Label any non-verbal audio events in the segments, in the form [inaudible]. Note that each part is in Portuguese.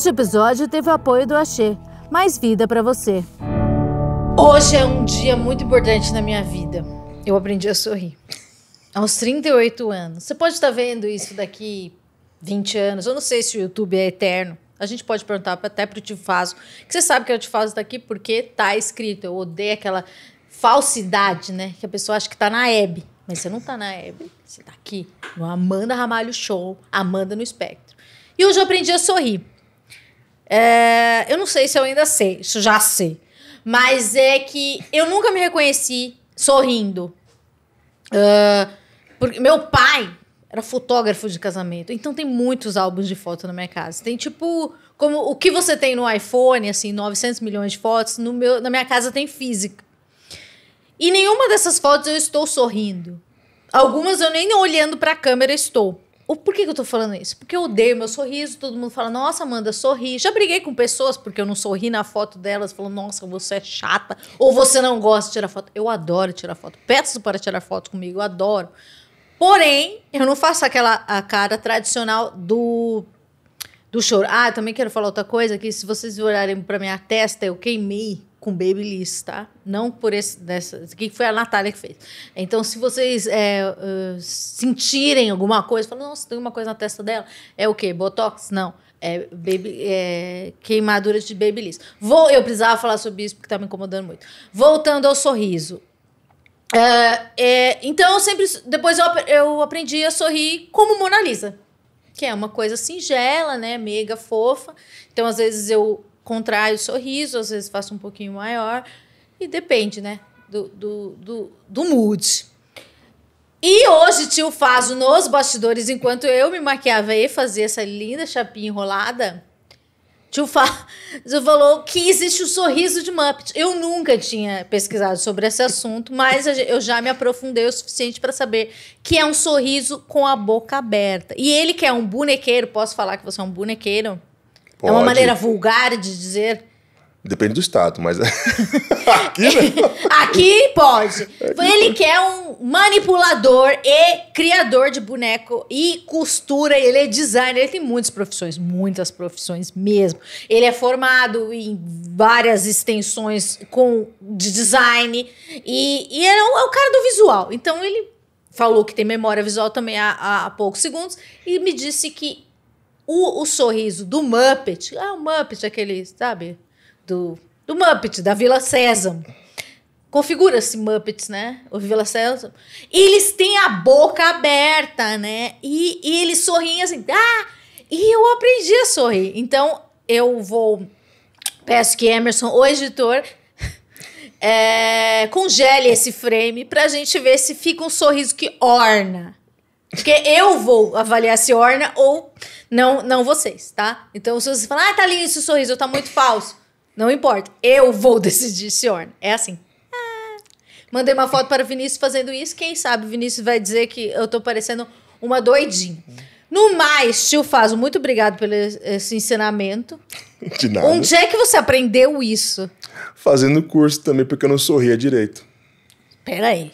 Este episódio teve o apoio do Axê. Mais vida para você. Hoje é um dia muito importante na minha vida. Eu aprendi a sorrir. Aos 38 anos. Você pode estar tá vendo isso daqui 20 anos. Eu não sei se o YouTube é eterno. A gente pode perguntar até pro Tifaso. Que você sabe que eu é te faço daqui porque tá escrito. Eu odeio aquela falsidade, né? Que a pessoa acha que tá na Ebe, Mas você não tá na Ebe. Você tá aqui no Amanda Ramalho Show, Amanda no Espectro. E hoje eu aprendi a sorrir. É, eu não sei se eu ainda sei, isso já sei. Mas é que eu nunca me reconheci sorrindo. Uh, porque meu pai era fotógrafo de casamento, então tem muitos álbuns de foto na minha casa. Tem tipo, como o que você tem no iPhone, assim, 900 milhões de fotos, no meu, na minha casa tem física. E nenhuma dessas fotos eu estou sorrindo. Algumas eu nem olhando para a câmera estou. O, por que, que eu tô falando isso? Porque eu odeio meu sorriso, todo mundo fala, nossa, Amanda, sorri. Já briguei com pessoas porque eu não sorri na foto delas, falando, nossa, você é chata, ou você não gosta de tirar foto. Eu adoro tirar foto, peço para tirar foto comigo, eu adoro. Porém, eu não faço aquela a cara tradicional do do choro. Ah, também quero falar outra coisa, que se vocês olharem pra minha testa, eu queimei com Babyliss, tá? Não por esse. Dessa, que foi a Natália que fez. Então, se vocês é, uh, sentirem alguma coisa, falam, nossa, tem uma coisa na testa dela. É o quê? Botox? Não. É, baby, é, queimaduras de Babyliss. Vou, eu precisava falar sobre isso porque tá me incomodando muito. Voltando ao sorriso. É, é, então, eu sempre. Depois eu, eu aprendi a sorrir como Mona Lisa. Que é uma coisa singela, né? Mega fofa. Então, às vezes eu contrai o sorriso, às vezes faço um pouquinho maior. E depende, né? Do, do, do, do mood. E hoje, tio Fazo, nos bastidores, enquanto eu me maquiava e fazia essa linda chapinha enrolada, tio Fazo falou que existe o sorriso de Muppet. Eu nunca tinha pesquisado sobre esse assunto, mas eu já me aprofundei o suficiente para saber que é um sorriso com a boca aberta. E ele que é um bonequeiro, posso falar que você é um bonequeiro? Pode. É uma maneira vulgar de dizer. Depende do estado, mas. É. [laughs] aqui, né? aqui pode. Ele quer é um manipulador e criador de boneco e costura. Ele é designer. Ele tem muitas profissões, muitas profissões mesmo. Ele é formado em várias extensões com, de design. E, e é, o, é o cara do visual. Então ele falou que tem memória visual também há, há poucos segundos e me disse que o, o sorriso do Muppet, ah, o Muppet, aquele, sabe? Do, do Muppet, da Vila Sésamo. Configura-se Muppets, né? O Vila Sésamo. Eles têm a boca aberta, né? E, e eles sorriem assim, ah! E eu aprendi a sorrir. Então, eu vou. Peço que Emerson, o editor, [laughs] é, congele esse frame pra gente ver se fica um sorriso que orna. Porque eu vou avaliar se orna ou não, não vocês, tá? Então, se vocês falam, ah, tá lindo esse sorriso, tá muito falso. Não importa. Eu vou [laughs] decidir se orna. É assim. Ah. Mandei uma foto para o Vinícius fazendo isso. Quem sabe o Vinícius vai dizer que eu tô parecendo uma doidinha. No mais, tio Faso, muito obrigado pelo esse ensinamento. [laughs] De nada. Onde é que você aprendeu isso? Fazendo curso também, porque eu não sorria direito. Peraí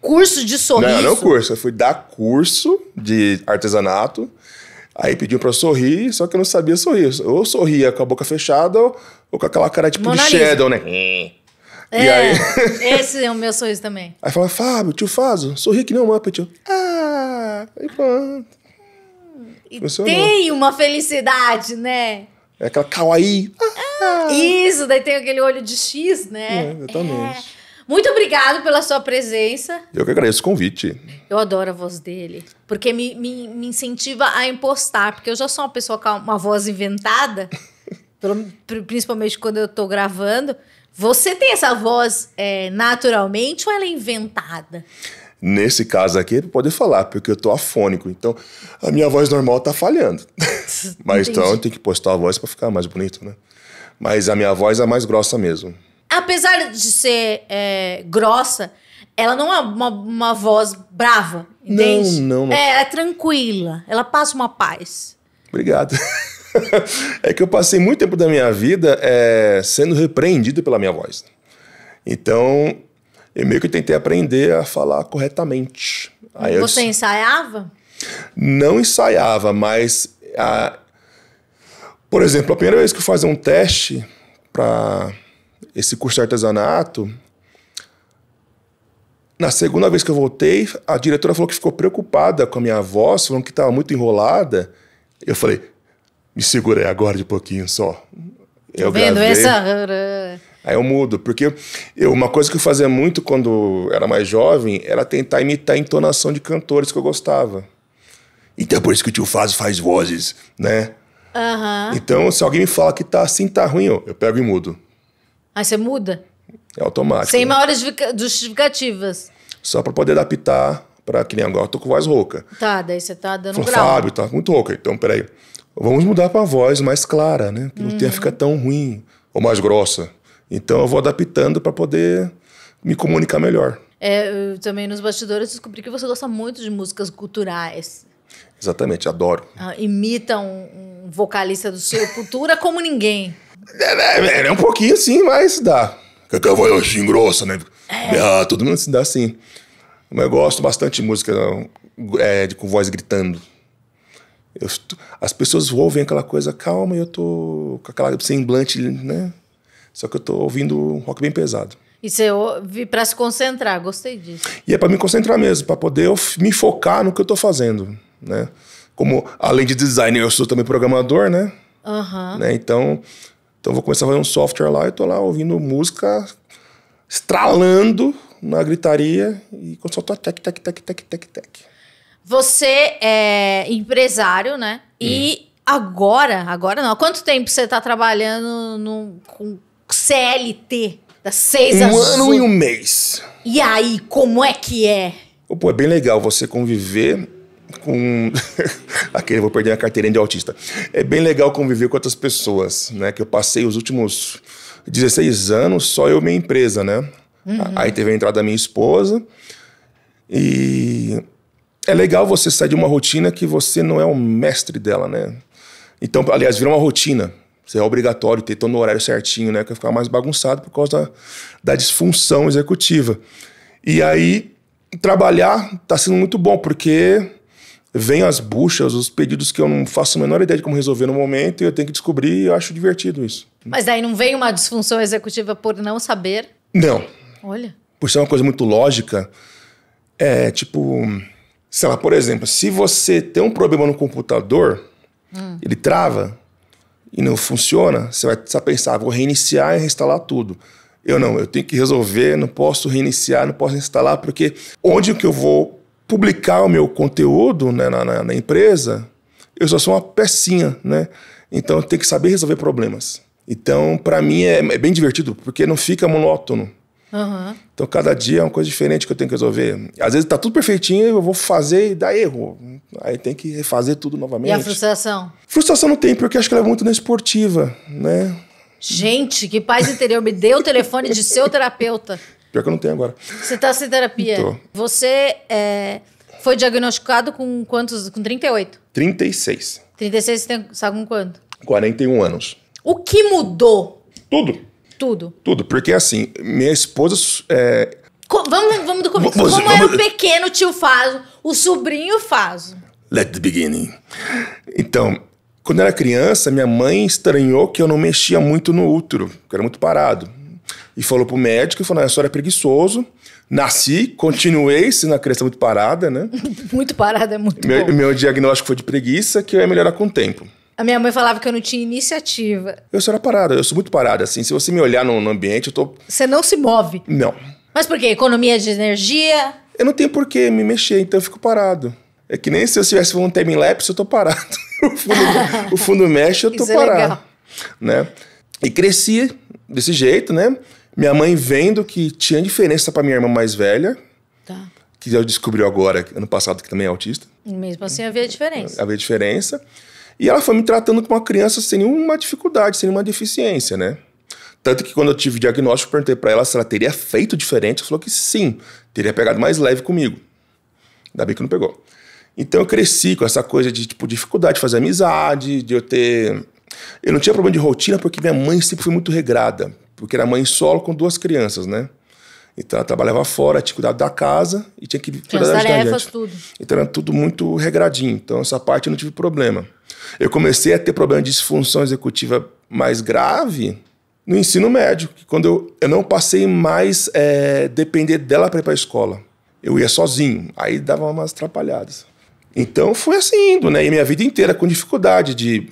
curso de sorriso? Não, não curso. Eu fui dar curso de artesanato. Aí pediu pra eu sorrir, só que eu não sabia sorrir. Ou sorria com a boca fechada ou com aquela cara tipo Monalisa. de shadow, né? É, e aí... [laughs] esse é o meu sorriso também. Aí fala, Fábio, tio Fazo, sorri que nem um Muppet. Ah, aí pronto. E Funcionou. tem uma felicidade, né? É aquela kawaii. Ah, ah. Isso, daí tem aquele olho de X, né? É, exatamente. É. Muito obrigado pela sua presença. Eu que agradeço o convite. Eu adoro a voz dele, porque me, me, me incentiva a impostar, porque eu já sou uma pessoa com uma voz inventada, [laughs] pelo, principalmente quando eu tô gravando. Você tem essa voz é, naturalmente ou ela é inventada? Nesse caso aqui, pode falar, porque eu tô afônico. Então, a minha voz normal tá falhando. [laughs] Mas então, Entendi. então, tem que postar a voz para ficar mais bonito, né? Mas a minha voz é mais grossa mesmo apesar de ser é, grossa, ela não é uma, uma voz brava, entende? Não, não. não. É, é tranquila. Ela passa uma paz. Obrigado. [laughs] é que eu passei muito tempo da minha vida é, sendo repreendido pela minha voz. Então, eu meio que tentei aprender a falar corretamente. Aí Você ensaiava? Não ensaiava, mas. A... Ah, por exemplo, a primeira vez que eu fazia um teste para esse curso de artesanato, na segunda vez que eu voltei, a diretora falou que ficou preocupada com a minha voz, falando que estava muito enrolada. Eu falei, me segurei agora de pouquinho só. Tá eu vendo gravei. essa. Aí eu mudo, porque eu, uma coisa que eu fazia muito quando era mais jovem era tentar imitar a entonação de cantores que eu gostava. Então é por isso que o tio Faz faz vozes, né? Então, se alguém me fala que tá assim, tá ruim, eu, eu pego e mudo. Mas ah, você é muda? É automático. Sem né? maiores justificativas. Só para poder adaptar para que nem agora eu tô com voz rouca. Tá, daí você tá dando grau. Fábio, tá muito rouca. Então, peraí. Vamos mudar para voz mais clara, né? Que uhum. não tenha uhum. ficar tão ruim ou mais grossa. Então eu vou adaptando para poder me comunicar melhor. É, também nos bastidores descobri que você gosta muito de músicas culturais. Exatamente, adoro. Ah, imita um, um, vocalista do seu cultura como ninguém. É, é, é, é, um pouquinho sim, mas dá. Que a voz grossa, né? É. Ah, todo mundo se dá assim. Mas eu gosto bastante de música é, de, com voz gritando. Eu, as pessoas ouvem aquela coisa calma e eu tô com aquela semblante, né? Só que eu tô ouvindo um rock bem pesado. E você vi para se concentrar, gostei disso. E é para me concentrar mesmo, para poder me focar no que eu tô fazendo né? Como, além de designer, eu sou também programador, né? Uhum. né? Então, então, vou começar a fazer um software lá e tô lá ouvindo música estralando na gritaria e com só tô tec, tec, tec, tec, tec, tec. Você é empresário, né? E agora, agora não. Há quanto tempo você tá trabalhando no, com CLT? Das seis um às ano e um mês. E aí, como é que é? Pô, é bem legal você conviver com [laughs] aquele vou perder a carteirinha de autista. É bem legal conviver com outras pessoas, né? Que eu passei os últimos 16 anos só eu e minha empresa, né? Uhum. Aí teve a entrada da minha esposa e é legal você sair de uma rotina que você não é o mestre dela, né? Então, aliás, vira uma rotina. Você é obrigatório ter todo no horário certinho, né? Que eu ficava mais bagunçado por causa da, da disfunção executiva. E aí, trabalhar tá sendo muito bom, porque vêm as buchas, os pedidos que eu não faço a menor ideia de como resolver no momento e eu tenho que descobrir e eu acho divertido isso. Mas daí não vem uma disfunção executiva por não saber? Não. Olha. Por ser uma coisa muito lógica, é tipo. Sei lá, por exemplo, se você tem um problema no computador, hum. ele trava e não funciona, você vai precisar pensar, ah, vou reiniciar e reinstalar tudo. Eu não, eu tenho que resolver, não posso reiniciar, não posso instalar, porque onde que eu vou publicar o meu conteúdo né, na, na, na, empresa, eu só sou uma pecinha, né? Então eu tenho que saber resolver problemas. Então, para mim é, é, bem divertido, porque não fica monótono. Uhum. Então, cada dia é uma coisa diferente que eu tenho que resolver. Às vezes tá tudo perfeitinho, eu vou fazer e dá erro. Aí tem que refazer tudo novamente. E a frustração? Frustração não tem, porque acho que ela é muito na esportiva, né? Gente, que paz interior. Me deu o telefone de seu terapeuta. Pior que eu não tenho agora. Você está sem terapia? Tô. Você é, foi diagnosticado com quantos? Com 38? 36. 36 você tem, sabe com quanto? 41 anos. O que mudou? Tudo. Tudo. Tudo, porque assim, minha esposa. É... Co vamos, vamos do começo. Como é vamos... era o pequeno tio Faso, o sobrinho Faso. Let the beginning. Então, quando eu era criança, minha mãe estranhou que eu não mexia muito no útero, que era muito parado. E falou pro médico, e falou, a senhora é preguiçoso. Nasci, continuei sendo a criança muito parada, né? [laughs] muito parada, é muito meu, bom. Meu diagnóstico foi de preguiça, que eu ia melhorar com o tempo. A minha mãe falava que eu não tinha iniciativa. Eu sou parada, eu sou muito parada, assim. Se você me olhar no, no ambiente, eu tô... Você não se move? Não. Mas por quê? Economia de energia? Eu não tenho por que me mexer, então eu fico parado. É que nem se eu estivesse fazendo um time lapse, eu tô parado. [laughs] o, fundo, o fundo mexe, eu tô Isso parado. É legal. Né? E cresci desse jeito, né? Minha mãe vendo que tinha diferença para minha irmã mais velha. Tá. Que eu descobriu agora, ano passado, que também é autista. Mesmo assim havia diferença. Havia diferença. E ela foi me tratando como uma criança sem nenhuma dificuldade, sem nenhuma deficiência, né? Tanto que quando eu tive o diagnóstico, perguntei para ela se ela teria feito diferente. Ela falou que sim, teria pegado mais leve comigo. Ainda bem que não pegou. Então eu cresci com essa coisa de tipo, dificuldade de fazer amizade, de eu ter. Eu não tinha problema de rotina porque minha mãe sempre foi muito regrada porque era mãe solo com duas crianças, né? Então ela trabalhava fora, tinha cuidado da casa e tinha que cuidar da tarefas, tudo. Então era tudo muito regradinho. Então essa parte eu não tive problema. Eu comecei a ter problema de disfunção executiva mais grave no ensino médio, que quando eu, eu não passei mais é, depender dela para ir para a escola. Eu ia sozinho, aí dava umas atrapalhadas. Então foi assim indo, né? E minha vida inteira com dificuldade de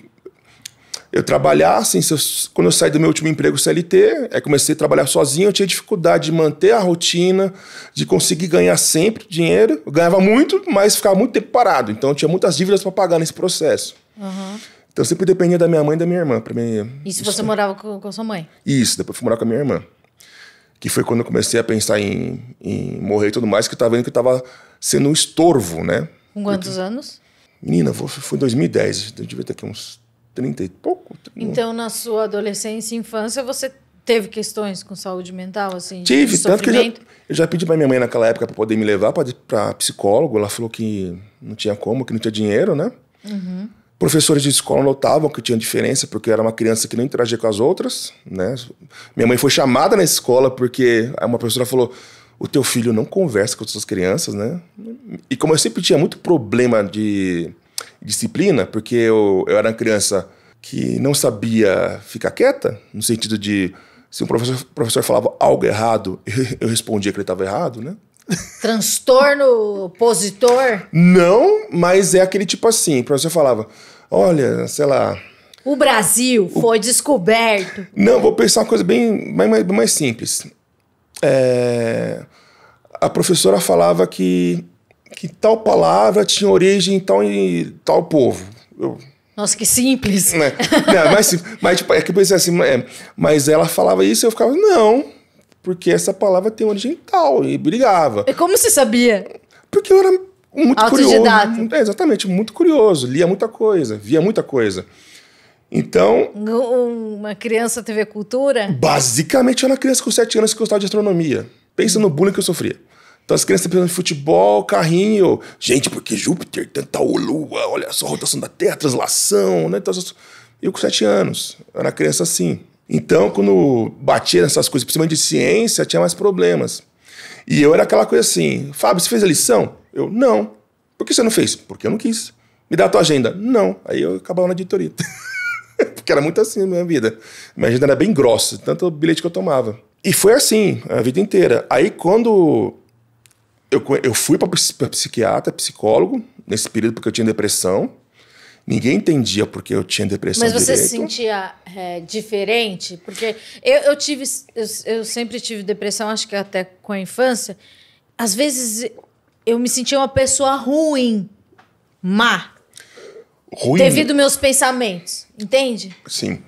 eu trabalhar, assim, eu, quando eu saí do meu último emprego CLT, é, comecei a trabalhar sozinho, eu tinha dificuldade de manter a rotina, de conseguir ganhar sempre dinheiro. Eu ganhava muito, mas ficava muito tempo parado. Então, eu tinha muitas dívidas para pagar nesse processo. Uhum. Então, eu sempre dependia da minha mãe e da minha irmã. Pra mim, E se você morava com, com sua mãe? Isso, depois fui morar com a minha irmã. Que foi quando eu comecei a pensar em, em morrer e tudo mais, que eu tava vendo que eu tava sendo um estorvo, né? Com quantos anos? Menina, foi em 2010, então eu devia ter aqui uns 30 e pouco. 30. Então, na sua adolescência e infância, você teve questões com saúde mental, assim? Tive, tanto que eu já, eu já pedi para minha mãe naquela época para poder me levar para psicólogo. Ela falou que não tinha como, que não tinha dinheiro, né? Uhum. Professores de escola notavam que tinha diferença, porque eu era uma criança que não interagia com as outras, né? Minha mãe foi chamada na escola porque uma professora falou: o teu filho não conversa com as outras crianças, né? E como eu sempre tinha muito problema de disciplina, porque eu, eu era uma criança que não sabia ficar quieta, no sentido de se um professor, professor falava algo errado, [laughs] eu respondia que ele estava errado, né? Transtorno opositor? Não, mas é aquele tipo assim: o professor falava, olha, sei lá. O Brasil o... foi descoberto. Não, vou pensar uma coisa bem mais, mais simples. É... A professora falava que que tal palavra tinha origem em tal, em tal povo. Eu, nossa, que simples. Né? Não, mas, mas tipo, é que eu pensei assim, é, mas ela falava isso e eu ficava, não, porque essa palavra tem origem tal, e brigava. E como você sabia? Porque eu era muito curioso. curioso. É, exatamente, muito curioso, lia muita coisa, via muita coisa. Então. Uma criança TV Cultura? Basicamente, eu era uma criança com 7 anos que gostava de astronomia. Pensa no bullying que eu sofria. Então as crianças pensando em futebol, carrinho. Gente, porque Júpiter, tanta lua, olha só a rotação da Terra, translação, né? Então, eu com sete anos, eu era criança assim. Então, quando batia nessas coisas, principalmente de ciência, tinha mais problemas. E eu era aquela coisa assim, Fábio, você fez a lição? Eu, não. Por que você não fez? Porque eu não quis. Me dá a tua agenda? Não. Aí eu acabava na editoria. [laughs] Porque era muito assim a minha vida. Minha agenda era bem grossa, tanto o bilhete que eu tomava. E foi assim a vida inteira. Aí quando eu, eu fui para psiquiatra, psicólogo, nesse período porque eu tinha depressão. Ninguém entendia porque eu tinha depressão Mas você direito. se sentia é, diferente? Porque eu, eu tive, eu, eu, sempre tive depressão, acho que até com a infância. Às vezes eu me sentia uma pessoa ruim, má. Ruim. Devido aos meus pensamentos, entende? Sim.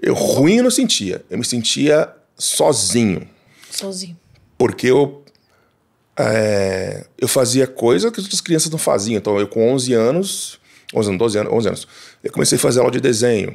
Eu ruim eu não sentia. Eu me sentia sozinho. Sozinho. Porque eu é, eu fazia coisa que as outras crianças não faziam. Então, eu com 11 anos, 11 anos, 12 anos, 11 anos, eu comecei a fazer aula de desenho.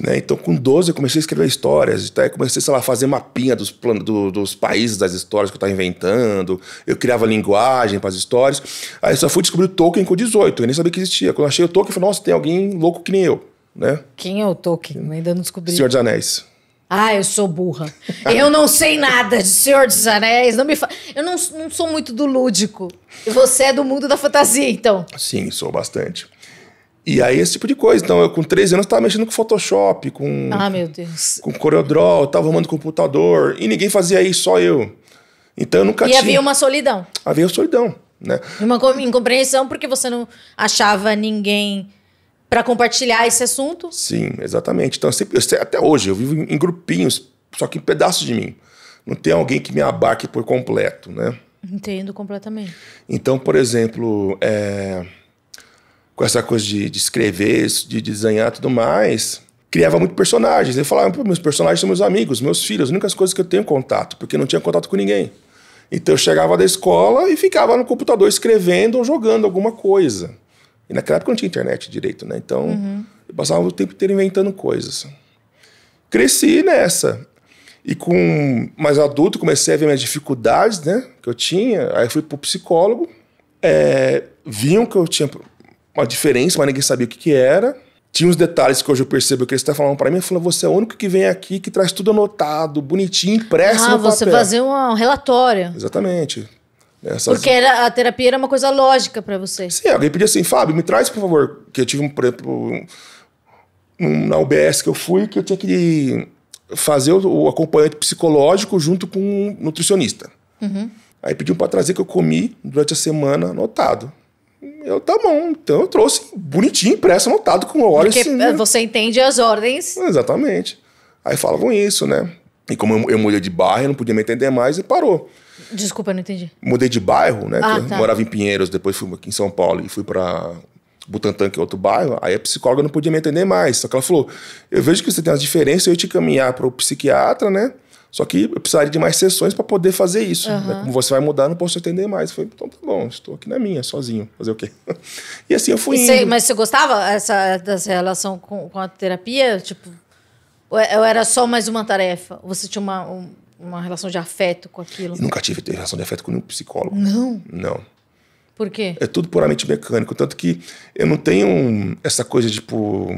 Né? Então, com 12, eu comecei a escrever histórias. Até então, comecei, sei lá, a fazer mapinha dos, planos, do, dos países das histórias que eu estava inventando. Eu criava linguagem para as histórias. Aí só fui descobrir o Tolkien com 18. Eu nem sabia que existia. Quando eu achei o Tolkien, eu falei, nossa, tem alguém louco que nem eu. Né? Quem é o Tolkien? Eu ainda não descobri. Senhor dos Anéis. Ah, eu sou burra. Eu não sei nada de Senhor dos Anéis. Não me fa... Eu não, não sou muito do lúdico. Você é do mundo da fantasia, então. Sim, sou bastante. E aí, esse tipo de coisa. Então, eu com 13 anos estava mexendo com Photoshop, com. Ah, meu Deus. Com CorelDRAW, estava arrumando computador. E ninguém fazia isso, só eu. Então, eu nunca e tinha. E havia uma solidão. Havia solidão, né? Uma incompreensão, porque você não achava ninguém para compartilhar esse assunto? Sim, exatamente. Então, eu sempre, eu, até hoje, eu vivo em grupinhos, só que em pedaços de mim. Não tem alguém que me abarque por completo, né? Entendo completamente. Então, por exemplo, é, com essa coisa de, de escrever, de desenhar tudo mais, criava muito personagens. Eu falava, meus personagens são meus amigos, meus filhos, as únicas coisas que eu tenho contato, porque não tinha contato com ninguém. Então eu chegava da escola e ficava no computador escrevendo ou jogando alguma coisa. E naquela época não tinha internet direito, né? Então, uhum. eu passava o tempo inteiro inventando coisas. Cresci nessa. E com mais adulto, comecei a ver minhas dificuldades, né? Que eu tinha. Aí fui fui pro psicólogo. É, viam que eu tinha uma diferença, mas ninguém sabia o que, que era. Tinha uns detalhes que hoje eu percebo que eles estão falando para mim. Falou, você é o único que vem aqui que traz tudo anotado, bonitinho, impresso ah, no papel. Ah, você fazer um relatório. Exatamente. É, essas... Porque era, a terapia era uma coisa lógica para você. Sim, alguém pedia assim, Fábio, me traz, por favor, que eu tive, um, por exemplo, um, na UBS que eu fui, que eu tinha que fazer o, acompanhante psicológico junto com um nutricionista. Uhum. Aí pediu para trazer que eu comi durante a semana anotado. Eu, tá bom, então eu trouxe bonitinho, impresso, anotado com horas. Porque assim, né? você né? entende as ordens. Exatamente. Aí falavam isso, né? E como eu, eu de barra, eu não podia me entender mais e parou. Desculpa, não entendi. Mudei de bairro, né? Ah, tá. Morava em Pinheiros, depois fui aqui em São Paulo e fui para Butantã, que é outro bairro. Aí a psicóloga não podia me entender mais. Só que ela falou: Eu vejo que você tem as diferenças, eu ia te caminhar para o psiquiatra, né? Só que eu precisaria de mais sessões para poder fazer isso. Uhum. Né? Como você vai mudar, não posso atender mais. foi então tá bom, estou aqui na minha, sozinho. Fazer o quê? [laughs] e assim eu fui. mas você gostava essa, dessa relação com, com a terapia? Tipo, ou é, era só mais uma tarefa? Você tinha uma. Um uma relação de afeto com aquilo? nunca tive relação de afeto com nenhum psicólogo. Não? Não. Por quê? É tudo puramente mecânico. Tanto que eu não tenho essa coisa, tipo...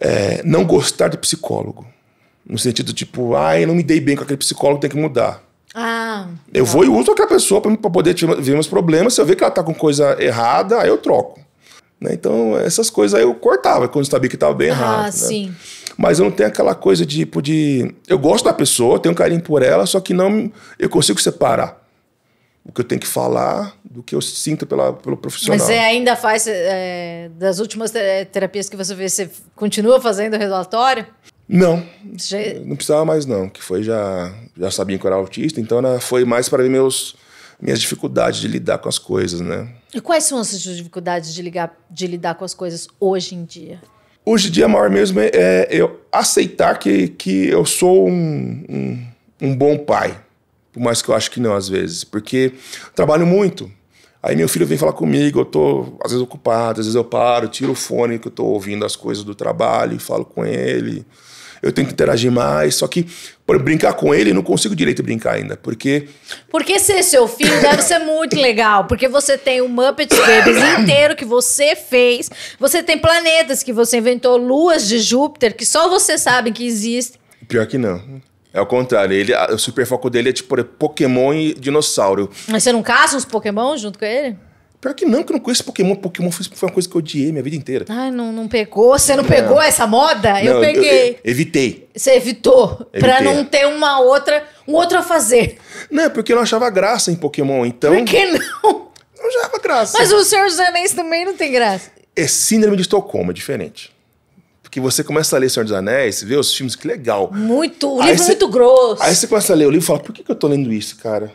É, não gostar de psicólogo. No sentido, tipo, ah, eu não me dei bem com aquele psicólogo, tem que mudar. Ah. Eu tá. vou e uso aquela pessoa para poder ver meus problemas. Se eu ver que ela tá com coisa errada, aí eu troco. Né? Então, essas coisas aí eu cortava quando eu sabia que estava bem ah, errado. Ah, né? sim. Mas eu não tenho aquela coisa de, tipo de. Eu gosto da pessoa, tenho um carinho por ela, só que não eu consigo separar o que eu tenho que falar do que eu sinto pela, pelo profissional. Mas você ainda faz é, das últimas eh, terapias que você fez, você continua fazendo o relatório? Não, já... não precisava mais não, que foi já já sabia que eu era autista, então né, foi mais para ver meus minhas dificuldades de lidar com as coisas, né? E quais são as dificuldades de, ligar, de lidar com as coisas hoje em dia? Hoje em dia, a maior mesmo é, é, eu aceitar que, que eu sou um, um, um bom pai. Por mais que eu acho que não, às vezes. Porque trabalho muito. Aí meu filho vem falar comigo, eu tô às vezes ocupado, às vezes eu paro, tiro o fone que eu tô ouvindo as coisas do trabalho e falo com ele eu tenho que interagir mais. Só que, por brincar com ele, não consigo direito brincar ainda, porque. Porque ser seu filho deve ser muito legal. Porque você tem o Muppet Babies inteiro que você fez. Você tem planetas que você inventou, luas de Júpiter, que só você sabe que existem. Pior que não. É o contrário. Ele, o super foco dele é tipo Pokémon e dinossauro. Mas você não caça uns Pokémon junto com ele? Pior que não, que eu não conheço Pokémon. Pokémon foi uma coisa que eu odiei minha vida inteira. Ai, não, não pegou? Você não, não. É. pegou essa moda? Não, eu peguei. Eu, eu, evitei. Você evitou? Evitei. Pra não ter uma outra, um outro a fazer. Não, é porque eu não achava graça em Pokémon, então... Por que não? Não achava graça. Mas o Senhor dos Anéis também não tem graça. É síndrome de Estocolmo, é diferente. Porque você começa a ler Senhor dos Anéis, vê os filmes, que legal. Muito, o livro muito grosso. Aí você começa a ler o livro e fala, por que, que eu tô lendo isso, cara?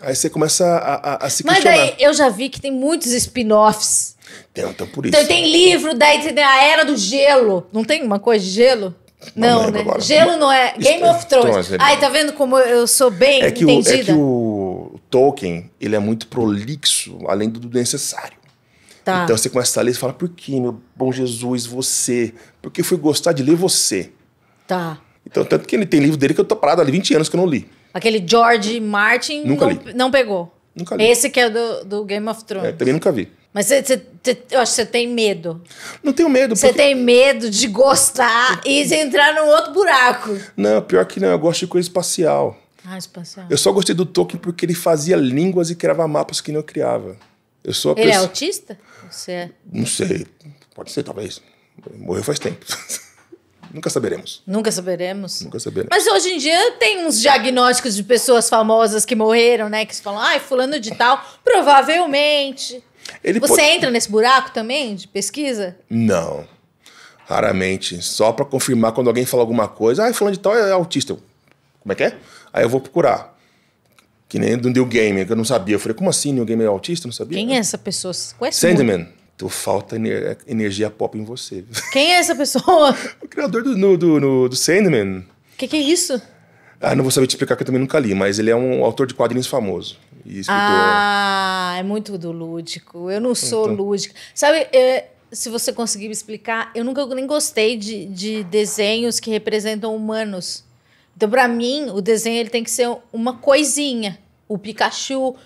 Aí você começa a, a, a se questionar. Mas daí eu já vi que tem muitos spin-offs. então por então, isso. Tem, tem livro, daí tem a Era do Gelo. Não tem uma coisa de gelo? Não, não né? Agora. Gelo não é. Game of Thrones. Thrones é Ai, tá vendo como eu sou bem é que entendida? O, é que o Tolkien, ele é muito prolixo, além do necessário. Tá. Então você começa a ler e fala, por que, meu bom Jesus, você? Por que eu fui gostar de ler você? Tá. Então, tanto que ele tem livro dele que eu tô parado ali 20 anos que eu não li. Aquele George Martin nunca não, não pegou. Nunca li. Esse que é do, do Game of Thrones. É, também nunca vi. Mas cê, cê, cê, eu acho que você tem medo. Não tenho medo. Você porque... tem medo de gostar e de entrar num outro buraco. Não, pior que não. Eu gosto de coisa espacial. Ah, espacial. Eu só gostei do Tolkien porque ele fazia línguas e criava mapas que não eu criava. Eu sou Ele é pessoa... é autista? Você é... Não sei. Pode ser, talvez. Morreu faz tempo. [laughs] Nunca saberemos. Nunca saberemos. Nunca saberemos. Mas hoje em dia tem uns diagnósticos de pessoas famosas que morreram, né? Que falam, ai, fulano de tal, provavelmente. Ele Você pode... entra nesse buraco também de pesquisa? Não. Raramente. Só para confirmar quando alguém fala alguma coisa, ai, ah, fulano de tal é autista. Como é que é? Aí eu vou procurar. Que nem do New Game, que eu não sabia. Eu falei, como assim New Game é autista? Eu não sabia. Quem é essa pessoa? Conhece Sandman. Então falta é, energia pop em você. [laughs] Quem é essa pessoa? o criador do, no, do, no, do Sandman. O que, que é isso? Ah, não vou saber te explicar que eu também nunca li, mas ele é um autor de quadrinhos famoso. E escritor. Ah, é muito do lúdico. Eu não sou então. lúdica. Sabe, é, se você conseguir me explicar, eu nunca nem gostei de, de desenhos que representam humanos. Então, para mim, o desenho ele tem que ser uma coisinha. O Pikachu,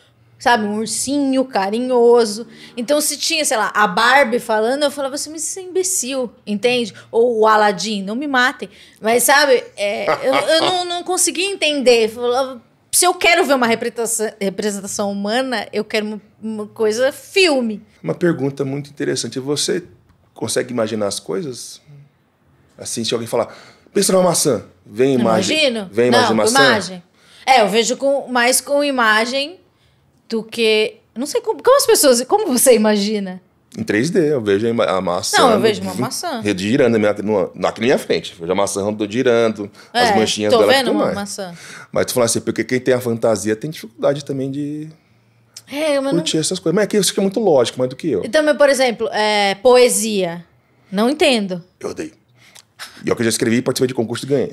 sabe, um ursinho carinhoso. Então, se tinha, sei lá, a Barbie falando, eu falava assim, mas isso é imbecil, entende? Ou o Aladdin, não me matem. Mas, sabe, é, eu, eu não, não conseguia entender. Falava, se eu quero ver uma representação, representação humana, eu quero uma, uma, coisa filme. Uma pergunta muito interessante. Você consegue imaginar as coisas? Assim, se alguém falar, pensa numa maçã, vem imagem. Imagino. Vem imagem Não, maçã. Imagem. É, eu vejo com, mais com imagem do que. Não sei como, como as pessoas. Como você imagina? Em 3D, eu vejo a maçã. Não, eu vejo uma maçã. Redirando, na minha, na minha frente. Eu vejo a maçã andando girando, é, as manchinhas tô dela. Tô vendo uma mais. maçã. Mas tu fala assim, porque quem tem a fantasia tem dificuldade também de é, eu, curtir não... essas coisas. Mas é que isso aqui é muito lógico, mais do que eu. Então, por exemplo, é, poesia. Não entendo. Eu odeio. E é o que eu já escrevi, participei de concurso e ganhei. [laughs]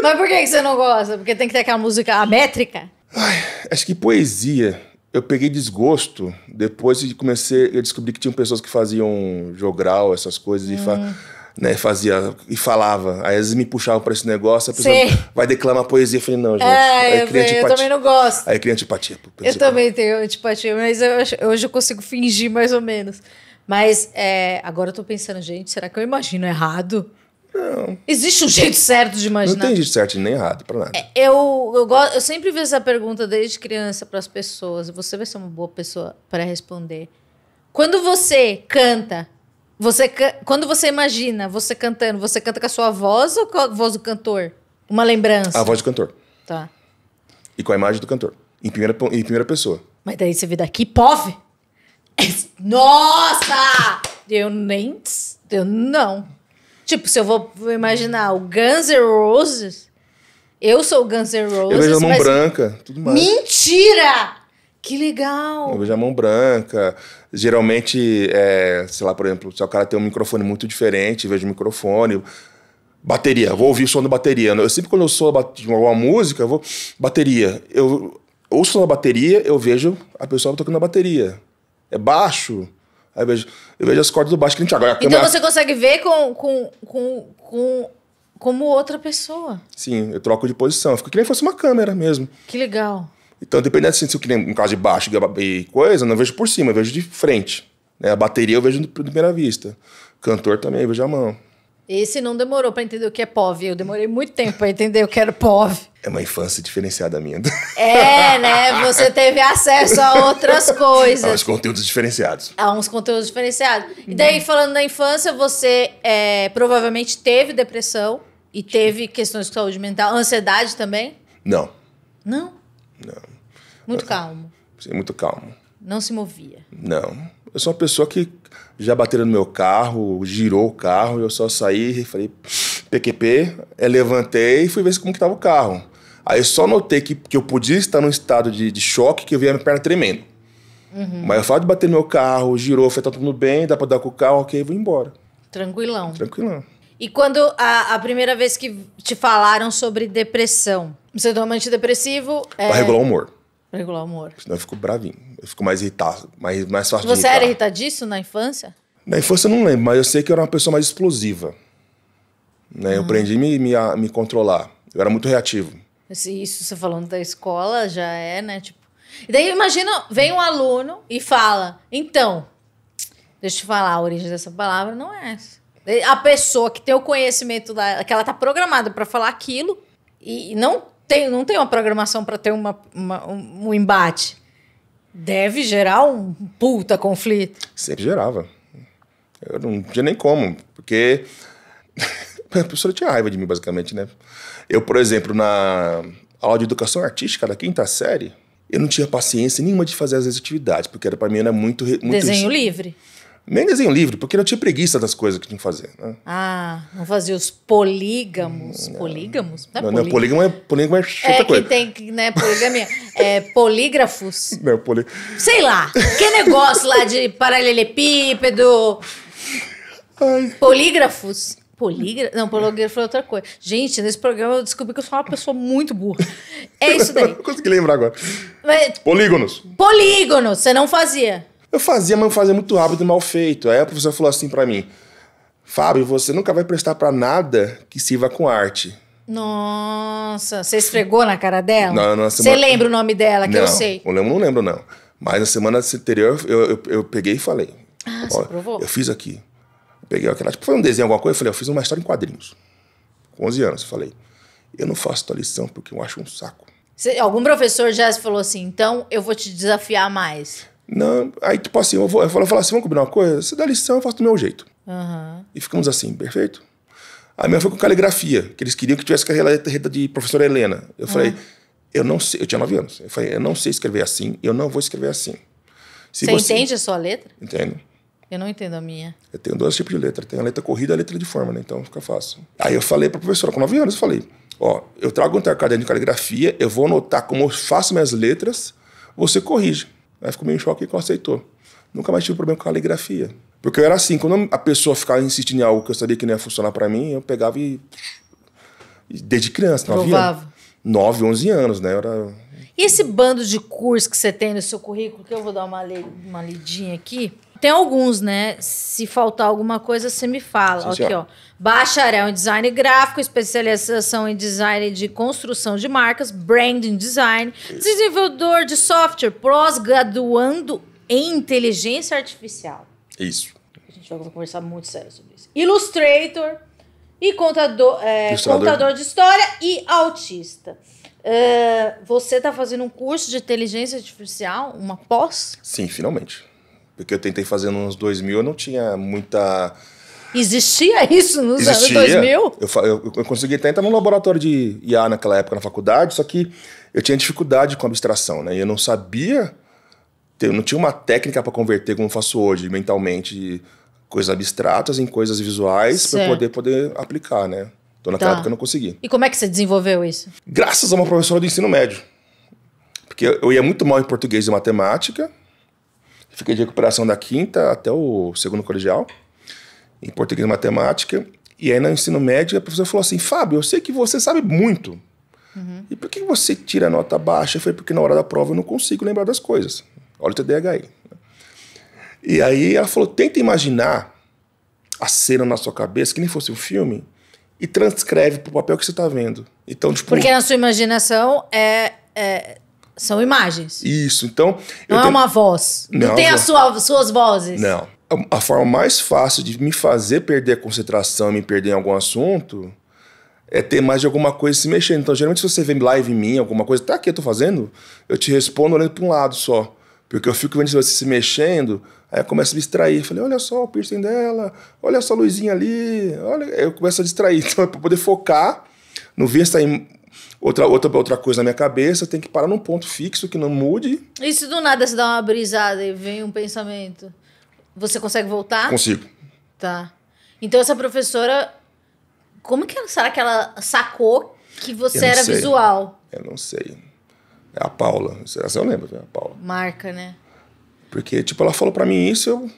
Mas por que você não gosta? Porque tem que ter aquela música, a métrica? Ai, acho que poesia. Eu peguei desgosto depois de comecei, eu descobri que tinham pessoas que faziam jogral, essas coisas hum. e fa, hum. né, fazia e falava. Aí às vezes me puxavam para esse negócio, a pessoa Sim. vai declamar poesia, eu falei não, gente. É, eu, eu, também não gosto. Aí cria antipatia. Eu também tenho antipatia, mas eu, hoje eu consigo fingir mais ou menos. Mas é, agora eu tô pensando, gente, será que eu imagino errado? Não. Existe um jeito certo de imaginar? Não tem jeito certo nem errado, pra nada. É, eu, eu, go... eu sempre fiz essa pergunta desde criança para as pessoas. Você vai ser uma boa pessoa para responder. Quando você canta, você can... quando você imagina você cantando, você canta com a sua voz ou com a voz do cantor? Uma lembrança? A voz do cantor. Tá. E com a imagem do cantor. Em primeira, em primeira pessoa. Mas daí você vê daqui, pove! É, nossa! Eu nem. Eu não. Tipo, se eu vou imaginar o Guns N' Roses, eu sou o Guns N' Roses. Eu vejo a mão mas... branca, tudo mais. Mentira! Que legal! Eu vejo a mão branca. Geralmente, é, sei lá, por exemplo, se o cara tem um microfone muito diferente, vejo o microfone. Bateria, vou ouvir o som da bateria. Eu sempre quando eu sou de alguma música, eu vou. Bateria. Eu ouço a bateria, eu vejo a pessoa tocando a bateria. É baixo. Aí eu vejo, eu vejo as cordas do baixo que a gente agora. A então câmera... você consegue ver com, com, com, com, como outra pessoa. Sim, eu troco de posição. Fico que nem fosse uma câmera mesmo. Que legal. Então, dependendo assim, se eu queria um caso de baixo e coisa, eu não vejo por cima, eu vejo de frente. Né? A bateria eu vejo de primeira vista. Cantor também, eu vejo a mão. Esse não demorou para entender o que é POV. Eu demorei muito tempo para entender o que era POV. É uma infância diferenciada minha. É, né? Você teve acesso a outras [laughs] coisas. A uns conteúdos diferenciados. A uns conteúdos diferenciados. E daí, falando da infância, você é, provavelmente teve depressão e teve questões de saúde mental, ansiedade também? Não. Não? Não. Muito calmo. Sim, muito calmo. Não se movia? Não. Eu sou uma pessoa que já bateram no meu carro, girou o carro, eu só saí e falei, PQP, eh, levantei e fui ver como que tava o carro. Aí só notei que, que eu podia estar num estado de, de choque que eu vi a minha perna tremendo. Uhum. Mas o fato de bater no meu carro, girou, foi tá tudo bem, dá pra dar com o carro, ok, vou embora. Tranquilão. Tranquilão. E quando a, a primeira vez que te falaram sobre depressão, você toma antidepressivo. É... é regular o humor. Regular o humor. Senão eu fico bravinho. Eu fico mais irritado, mais, mais fácil Você era irritadíssimo na infância? Na infância eu não lembro, mas eu sei que eu era uma pessoa mais explosiva. Né? Eu hum. aprendi a me, me, me controlar. Eu era muito reativo. isso você falando da escola já é, né? Tipo... E daí imagina, vem um aluno e fala: então, deixa eu te falar, a origem dessa palavra não é essa. A pessoa que tem o conhecimento da, que ela tá programada para falar aquilo e não tem, não tem uma programação para ter uma, uma, um, um embate. Deve gerar um puta conflito. Sempre gerava. Eu não tinha nem como, porque [laughs] a pessoa tinha raiva de mim, basicamente, né? Eu, por exemplo, na aula de educação artística da quinta série, eu não tinha paciência nenhuma de fazer as atividades, porque era para mim era muito, muito. Desenho livre? Nem desenho livre, porque eu tinha preguiça das coisas que tinha que fazer. Né? Ah, não fazia os polígamos. Não. Polígamos? Não, é não, polígamo. não polígamo é, polígamo é outra é coisa. que tem, né, poligamia. É-, é polígrafos. Não, [laughs] poli... Sei lá, que negócio lá de paralelepípedo, Ai. polígrafos. Polígrafo? Não, polígrafo é outra coisa. Gente, nesse programa eu descobri que eu sou uma pessoa muito burra. É isso daí. não [laughs] consegui lembrar agora. Mas, polígonos. Polígonos, você não fazia. Eu fazia, mas eu fazia muito rápido e mal feito. Aí a professora falou assim para mim: Fábio, você nunca vai prestar para nada que sirva com arte. Nossa, você esfregou na cara dela? Não, não, semana... Você lembra o nome dela, que não, eu sei? Não, não lembro, não. Mas na semana anterior eu, eu, eu peguei e falei. Ah, você provou? Eu fiz aqui. peguei aquela. Tipo, foi um desenho, alguma coisa, eu falei, eu fiz uma história em quadrinhos. Com 11 anos, eu falei, eu não faço tua lição porque eu acho um saco. algum professor já falou assim, então eu vou te desafiar mais. Não, aí, tipo assim, eu, vou, eu falo, assim, vamos combinar uma coisa? Você dá lição, eu faço do meu jeito. Uhum. E ficamos assim, perfeito? A minha foi com caligrafia, que eles queriam que tivesse carreira de professora Helena. Eu falei, eu não sei, eu tinha 9 anos. Eu falei, eu não sei escrever assim, eu não vou escrever assim. Se você, você entende a sua letra? Entendo. Eu não entendo a minha. Eu tenho dois tipos de letra. Tem a letra corrida e a letra de forma, né? Então fica fácil. Aí eu falei pra professora, com 9 anos, eu falei, ó, eu trago um caderno de caligrafia, eu vou anotar como eu faço minhas letras, você corrige. Aí ficou meio em choque e ela aceitou. Nunca mais tive problema com caligrafia. Porque eu era assim, quando a pessoa ficava insistindo em algo que eu sabia que não ia funcionar para mim, eu pegava e. Desde criança, 9 anos. 9, 11 anos, né? Eu era e esse bando de cursos que você tem no seu currículo, que eu vou dar uma, le... uma lidinha aqui. Tem alguns, né? Se faltar alguma coisa, você me fala. Sim, Aqui, ó. Bacharel em design gráfico, especialização em design de construção de marcas, branding design, desenvolvedor de software, pós-graduando em inteligência artificial. Isso. A gente vai conversar muito sério sobre isso. Illustrator e contador, é, contador de história e autista. Uh, você está fazendo um curso de inteligência artificial, uma pós? Sim, finalmente. Porque eu tentei fazer nos 2000, eu não tinha muita. Existia isso nos Existia. anos 2000? Eu, eu, eu consegui até entrar num laboratório de IA naquela época na faculdade, só que eu tinha dificuldade com abstração, né? E eu não sabia, eu não tinha uma técnica para converter como faço hoje, mentalmente, coisas abstratas em coisas visuais para poder poder aplicar, né? Então naquela tá. época eu não consegui. E como é que você desenvolveu isso? Graças a uma professora do ensino médio. Porque eu ia muito mal em português e matemática, Fiquei de recuperação da quinta até o segundo colegial, em português e matemática. E aí, no ensino médio, a professora falou assim: Fábio, eu sei que você sabe muito. Uhum. E por que você tira nota baixa? foi porque na hora da prova eu não consigo lembrar das coisas. Olha o TDAH E aí ela falou: tenta imaginar a cena na sua cabeça, que nem fosse um filme, e transcreve pro papel que você tá vendo. Então, tipo. Porque na sua imaginação é, é são imagens. Isso, então. Não é tenho... uma voz. Não, não tem as sua, suas vozes. Não. A, a, forma mais fácil de me fazer perder a concentração, me perder em algum assunto, é ter mais de alguma coisa se mexendo. Então, geralmente, se você vê live em mim, alguma coisa, tá aqui, eu tô fazendo, eu te respondo olhando para um lado só. Porque eu fico vendo você se mexendo, aí eu começo a me distrair. falei, olha só o piercing dela, olha só a luzinha ali, olha. Aí eu começo a distrair. [laughs] Então, é pra poder focar, não ver essa, Outra, outra, outra coisa na minha cabeça, tem que parar num ponto fixo que não mude. E se do nada você dá uma brisada e vem um pensamento? Você consegue voltar? Consigo. Tá. Então essa professora, como que será que ela sacou que você era sei. visual? Eu não sei. É a Paula. Essa eu lembro, é a Paula. Marca, né? Porque, tipo, ela falou para mim isso, eu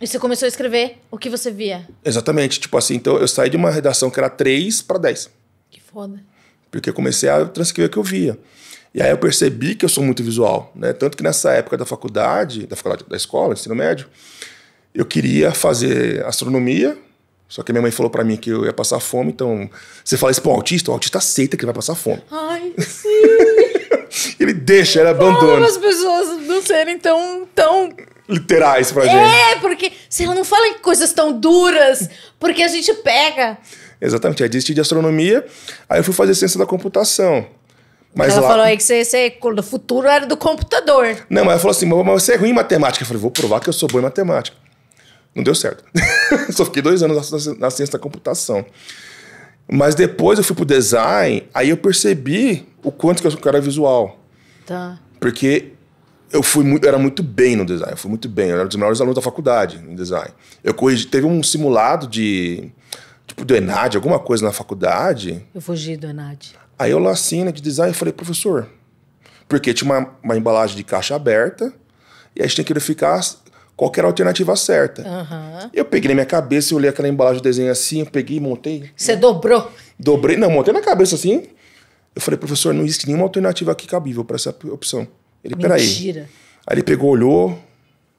e você começou a escrever o que você via? Exatamente. Tipo assim, então eu saí de uma redação que era 3 para 10. Que foda porque comecei a transcrever o que eu via. E aí eu percebi que eu sou muito visual, né? Tanto que nessa época da faculdade, da faculdade da escola, ensino médio, eu queria fazer astronomia, só que minha mãe falou para mim que eu ia passar fome, então você fala isso para um autista, o autista aceita que ele vai passar fome. Ai, [laughs] sim. ele deixa, ele abandona. Como as pessoas não serem tão tão literais pra é, gente. É, porque se ela não fala em coisas tão duras, porque a gente pega. Exatamente, aí desisti de astronomia, aí eu fui fazer ciência da computação. Mas ela lá... falou aí que você, você, do futuro era do computador. Não, mas ela falou assim, mas você é ruim em matemática. Eu falei, vou provar que eu sou bom em matemática. Não deu certo. [laughs] Só fiquei dois anos na ciência da computação. Mas depois eu fui pro design, aí eu percebi o quanto que eu era visual. Tá. Porque eu fui muito, eu era muito bem no design, eu fui muito bem. Eu era um dos melhores alunos da faculdade em design. Eu corrigi, teve um simulado de tipo do Enad, alguma coisa na faculdade. Eu fugi do Enad. Aí eu lá assim, né, de design, eu falei, professor, porque tinha uma, uma embalagem de caixa aberta, e a gente tinha que verificar qual era a alternativa certa. Uhum. Eu peguei na minha cabeça, eu olhei aquela embalagem, desenho assim, eu peguei e montei. Você dobrou? Dobrei, não, montei na cabeça assim. Eu falei, professor, não existe nenhuma alternativa aqui cabível para essa opção. Ele, Mentira. peraí. Aí ele pegou, olhou,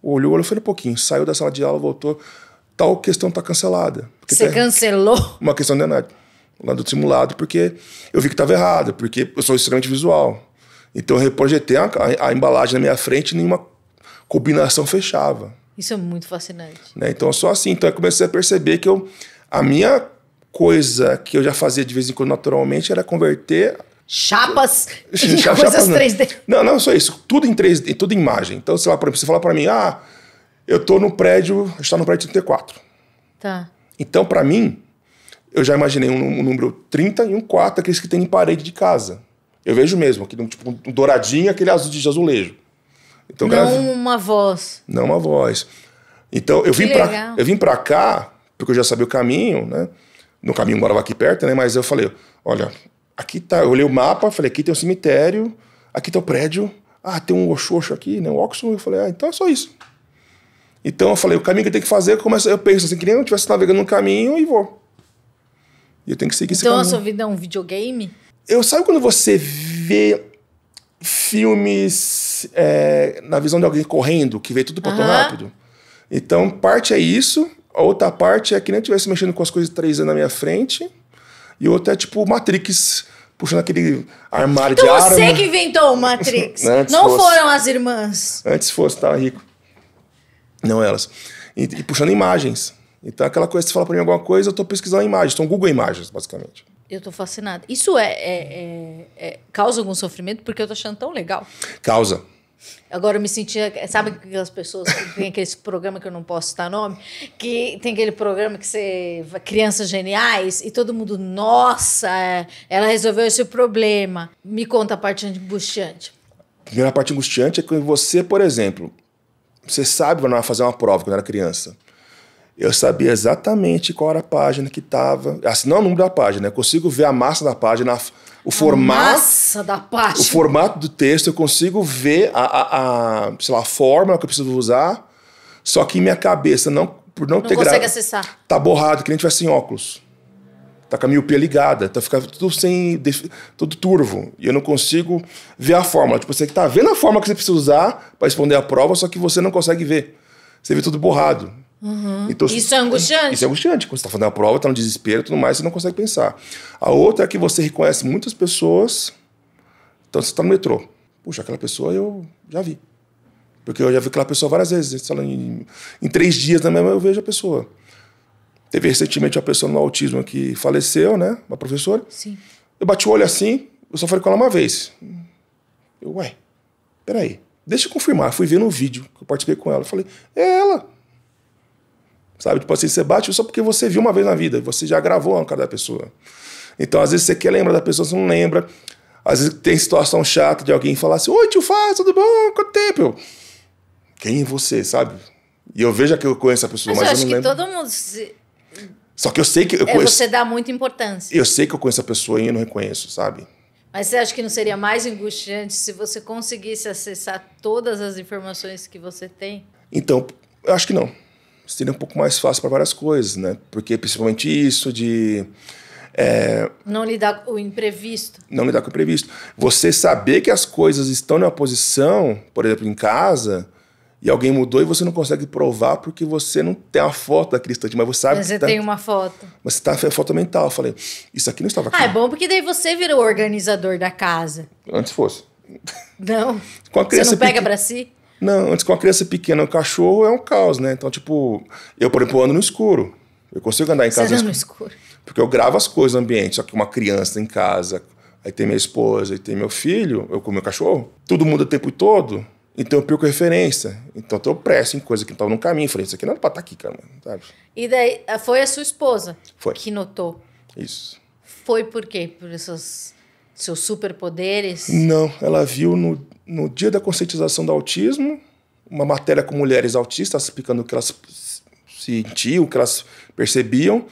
olhou, olhou, falei um pouquinho, saiu da sala de aula, voltou tal questão está cancelada. Você cancelou? Uma questão de análise, né, lá do simulado, porque eu vi que estava errado, porque eu sou extremamente visual. Então eu reprojetei a, a, a embalagem na minha frente e nenhuma combinação fechava. Isso é muito fascinante. Né? Então, só assim. Então, eu comecei a perceber que eu, a minha coisa que eu já fazia de vez em quando naturalmente era converter chapas em [laughs] chapas, coisas chapas, 3D. Não, não, só isso. Tudo em 3D, tudo em imagem. Então, sei lá, por exemplo, você fala para mim, ah, eu estou no prédio, está no prédio 34. Tá. Então, para mim, eu já imaginei um, um, número 30 e um 4, aqueles que tem em parede de casa. Eu vejo mesmo, aqui, tipo, um douradinho, aquele azul de azulejo. Então, não uma voz. Não uma voz. Então, eu vim, pra, eu vim pra cá, porque eu já sabia o caminho, né? No caminho morava aqui perto, né? Mas eu falei, olha, aqui tá... Eu olhei o mapa, falei, aqui tem um cemitério, aqui está tá o prédio, ah, tem um Oxoxo aqui, né? O oxum. Eu falei, ah, então é só isso. Então eu falei, o caminho que eu tenho que fazer, eu, começo, eu penso assim, que nem eu estivesse navegando um caminho e vou. E eu tenho que seguir então, esse caminho. Então a sua vida é um videogame? Eu sabe quando você vê filmes é, na visão de alguém correndo, que vê tudo pra tão rápido? Então, parte é isso, a outra parte é que nem eu estivesse mexendo com as coisas três anos na minha frente, e outra é tipo Matrix, puxando aquele armário então de arma. Então você que inventou o Matrix, [laughs] não fosse. foram as irmãs. Antes fosse, tava rico. Não elas. E, e puxando imagens. Então, aquela coisa, você fala para mim alguma coisa, eu estou pesquisando imagens. Então, Google Imagens, basicamente. Eu estou fascinada. Isso é, é, é, é, causa algum sofrimento? Porque eu estou achando tão legal. Causa. Agora eu me sentia. Sabe aquelas pessoas que tem aquele programa que eu não posso citar nome? Que tem aquele programa que você. Crianças geniais, e todo mundo, nossa, é, ela resolveu esse problema. Me conta a parte angustiante. A primeira parte angustiante é que você, por exemplo, você sabe quando eu ia fazer uma prova quando eu era criança. Eu sabia exatamente qual era a página que estava. Assim, não o número da página, né? eu consigo ver a massa da página, o formato. A massa da página. O formato do texto, eu consigo ver a, a, a, sei lá, a fórmula que eu preciso usar. Só que minha cabeça, não, por não, não ter consegue acessar. Tá borrado, que nem tivesse óculos tá com a miopia ligada, tá ficando tudo sem. tudo turvo. E eu não consigo ver a fórmula. Tipo, você tá vendo a forma que você precisa usar para responder a prova, só que você não consegue ver. Você vê tudo borrado. Uhum. Então, isso é angustiante. Isso é angustiante. Quando você está fazendo a prova, tá no desespero tudo mais, você não consegue pensar. A outra é que você reconhece muitas pessoas. Então você está no metrô. Puxa, aquela pessoa eu já vi. Porque eu já vi aquela pessoa várias vezes. Em, em três dias na mesma eu vejo a pessoa. Teve recentemente uma pessoa no autismo que faleceu, né? Uma professora. Sim. Eu bati o olho assim, eu só falei com ela uma vez. Eu, ué, peraí. Deixa eu confirmar. Fui ver no vídeo que eu participei com ela. Eu falei, é ela. Sabe? Tipo assim, você bate só porque você viu uma vez na vida. Você já gravou a cara da pessoa. Então, às vezes, você quer lembrar da pessoa, você não lembra. Às vezes, tem situação chata de alguém falar assim: Oi, tio Fá, tudo bom? Quanto tempo? Eu, Quem é você, sabe? E eu vejo que eu conheço a pessoa, mas, mas eu acho eu que lembro. todo mundo. Só que eu sei que. Eu é, conheço, você dá muita importância. Eu sei que eu conheço a pessoa e eu não reconheço, sabe? Mas você acha que não seria mais angustiante se você conseguisse acessar todas as informações que você tem? Então, eu acho que não. Seria um pouco mais fácil para várias coisas, né? Porque principalmente isso de. É, não lidar com o imprevisto. Não lidar com o imprevisto. Você saber que as coisas estão numa posição, por exemplo, em casa, e alguém mudou e você não consegue provar porque você não tem a foto da cristã. mas você sabe mas que você tá, tem uma foto. Mas você tá a foto mental. Eu falei, isso aqui não estava aqui. Ah, é bom porque daí você virou organizador da casa. Antes fosse. Não. [laughs] com a criança você não pega pequ... para si? Não, antes com a criança pequena, o cachorro é um caos, né? Então, tipo, eu, por exemplo, ando no escuro. Eu consigo andar em casa. Você anda no escuro. Porque eu gravo as coisas no ambiente, só que uma criança em casa, aí tem minha esposa, aí tem meu filho, eu com meu cachorro, tudo muda o tempo todo. Então eu perco referência. Então eu pressa em coisa que estava no caminho. Falei, isso aqui não era é pra estar tá aqui, cara, sabe? E daí, ah, foi a sua esposa foi. que notou? Isso. Foi por quê? Por esses seus superpoderes? Não, ela viu no, no dia da conscientização do autismo, uma matéria com mulheres autistas, explicando o que elas sentiam, o que elas percebiam.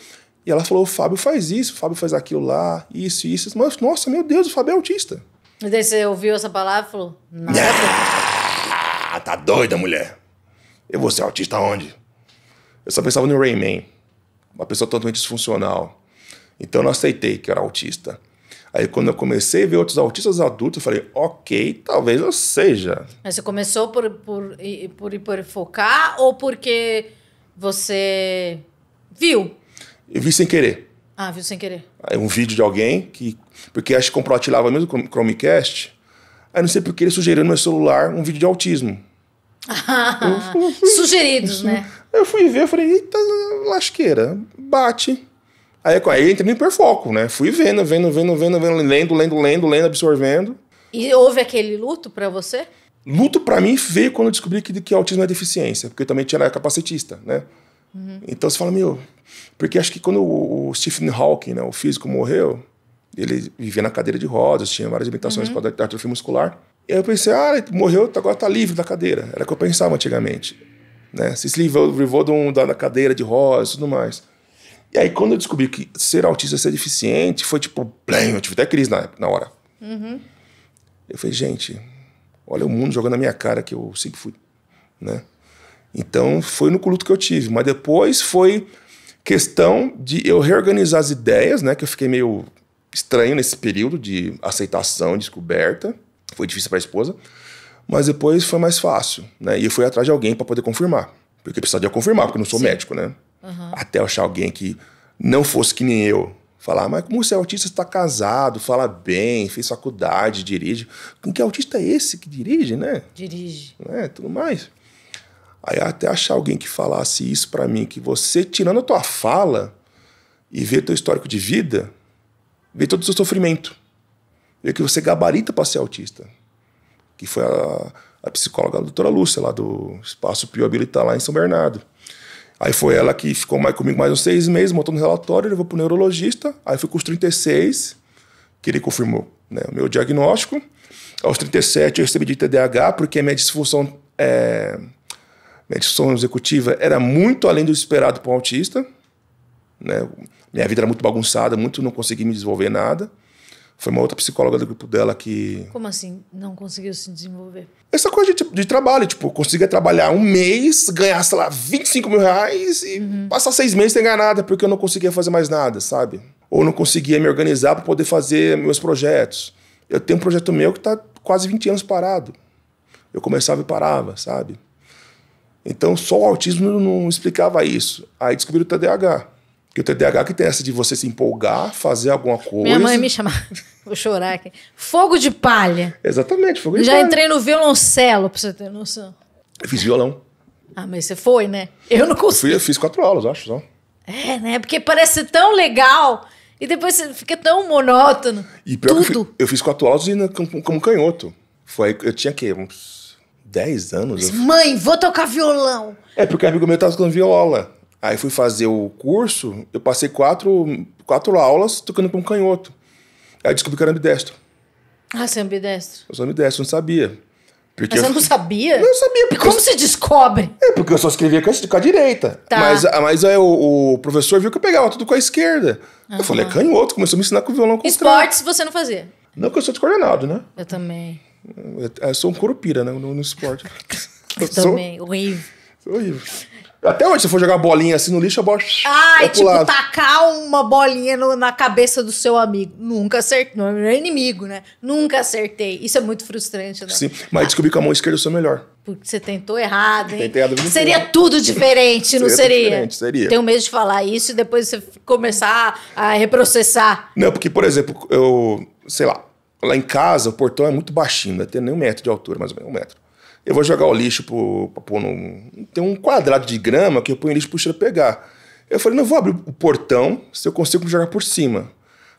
E ela falou: o Fábio faz isso, o Fábio faz aquilo lá, isso, isso. Mas, nossa, meu Deus, o Fábio é autista. E daí você ouviu essa palavra e falou: [laughs] nada. Ah, tá doida, mulher. Eu vou ser autista onde? Eu só pensava no Rayman. Uma pessoa totalmente disfuncional. Então eu não aceitei que era autista. Aí quando eu comecei a ver outros autistas adultos, eu falei, ok, talvez eu seja. Mas você começou por, por, por focar ou porque você viu? Eu vi sem querer. Ah, viu sem querer. Aí um vídeo de alguém que. Porque acho que compartilhava mesmo com o Chromecast. Aí não sei porque ele sugeriu no meu celular um vídeo de autismo. Sugeridos, né? Eu fui ver, eu falei, eita lasqueira, bate. Aí, aí entra no hiperfoco, né? Fui vendo, vendo, vendo, vendo, vendo, lendo, lendo, lendo, lendo, absorvendo. E houve aquele luto para você? Luto para mim veio quando eu descobri que, que autismo é deficiência, porque eu também tinha, era capacitista, né? Uhum. Então você fala, meu, porque acho que quando o, o Stephen Hawking, né, o físico, morreu, ele vivia na cadeira de rodas, tinha várias limitações uhum. a atrofia muscular. E aí eu pensei, ah, morreu, tá, agora tá livre da cadeira. Era o que eu pensava antigamente. Né? Se livrou, um, da cadeira de rosa e tudo mais. E aí, quando eu descobri que ser autista, ser deficiente, foi tipo, blém, eu tive até crise na, na hora. Uhum. Eu falei, gente, olha o mundo jogando na minha cara que eu sempre fui, né? Então, foi no coluto que eu tive. Mas depois foi questão de eu reorganizar as ideias, né? Que eu fiquei meio estranho nesse período de aceitação, descoberta. Foi difícil para a esposa, mas depois foi mais fácil, né? E eu fui atrás de alguém para poder confirmar, porque eu confirmar, porque eu não sou Sim. médico, né? Uhum. Até achar alguém que não fosse que nem eu. Falar, mas como você é autista, está casado, fala bem, fez faculdade, dirige. Com que autista é esse que dirige, né? Dirige. É, tudo mais. Aí até achar alguém que falasse isso para mim, que você, tirando a tua fala e ver teu histórico de vida, ver todo o seu sofrimento e que você gabarita para ser autista. Que foi a, a psicóloga a doutora Lúcia, lá do Espaço Pio Habilitar, lá em São Bernardo. Aí foi ela que ficou mais comigo mais uns seis meses, montou no relatório, levou para o neurologista. Aí fui com os 36, que ele confirmou né, o meu diagnóstico. Aos 37 eu recebi de TDAH, porque a minha disfunção, é, minha disfunção executiva era muito além do esperado para um autista. Né? Minha vida era muito bagunçada, muito não conseguia me desenvolver nada. Foi uma outra psicóloga do grupo dela que. Como assim? Não conseguiu se desenvolver? Essa coisa de, tipo, de trabalho, tipo, conseguia trabalhar um mês, ganhar, sei lá, 25 mil reais e uhum. passar seis meses sem ganhar nada, porque eu não conseguia fazer mais nada, sabe? Ou não conseguia me organizar para poder fazer meus projetos. Eu tenho um projeto meu que está quase 20 anos parado. Eu começava e parava, sabe? Então só o autismo não explicava isso. Aí descobri o TDAH. Porque o TDAH que tem essa de você se empolgar, fazer alguma coisa. Minha mãe me chamava. [laughs] Vou chorar aqui. Fogo de palha. Exatamente, fogo de Já palha. Já entrei no violoncelo, pra você ter noção. Eu fiz violão. Ah, mas você foi, né? Eu não consigo. Eu, fui, eu fiz quatro aulas, acho. Só. É, né? Porque parece tão legal. E depois fica tão monótono. E pior tudo. Eu fiz, eu, fiz, quatro aulas e na, como, como canhoto. Foi, eu tinha que Uns 10 anos. Mas, eu... Mãe, vou tocar violão. É, porque o amigo meu tava tocando viola. Aí fui fazer o curso, eu passei quatro, quatro aulas tocando com um canhoto. Aí descobri que era ambidestro. Ah, você é ambidestro? Eu sou ambidestro, não sabia. Porque mas eu não sabia? Eu sabia. Porque e como eu... se descobre? É, porque eu só escrevia com a, com a direita. Tá. Mas, mas aí o, o, professor viu que eu pegava tudo com a esquerda. Uhum. Eu falei, é canhoto, começou a me ensinar com o violão contrário. Esportes você não fazia? Não, porque eu sou descoordenado, né? Eu também. Eu, eu sou um curupira, né, no, no esporte. [laughs] eu, eu também, sou... horrível. Sou horrível. Até hoje, se for jogar bolinha assim no lixo, a bola. Ah, é tipo, lado. tacar uma bolinha no, na cabeça do seu amigo. Nunca acertei. Não é inimigo, né? Nunca acertei. Isso é muito frustrante, né? Sim, mas ah. descobri que a mão esquerda eu sou melhor. Porque você tentou errado, hein? Tentei errado seria tudo diferente, não seria? Seria? Diferente, seria. Tenho medo de falar isso e depois você começar a reprocessar. Não, porque, por exemplo, eu. Sei lá. Lá em casa, o portão é muito baixinho, não tem ter nem um metro de altura, mais ou menos um metro eu vou jogar o lixo pro, pôr no tem um quadrado de grama que eu ponho o lixo pro cheiro pegar. Eu falei, não vou abrir o portão se eu consigo jogar por cima.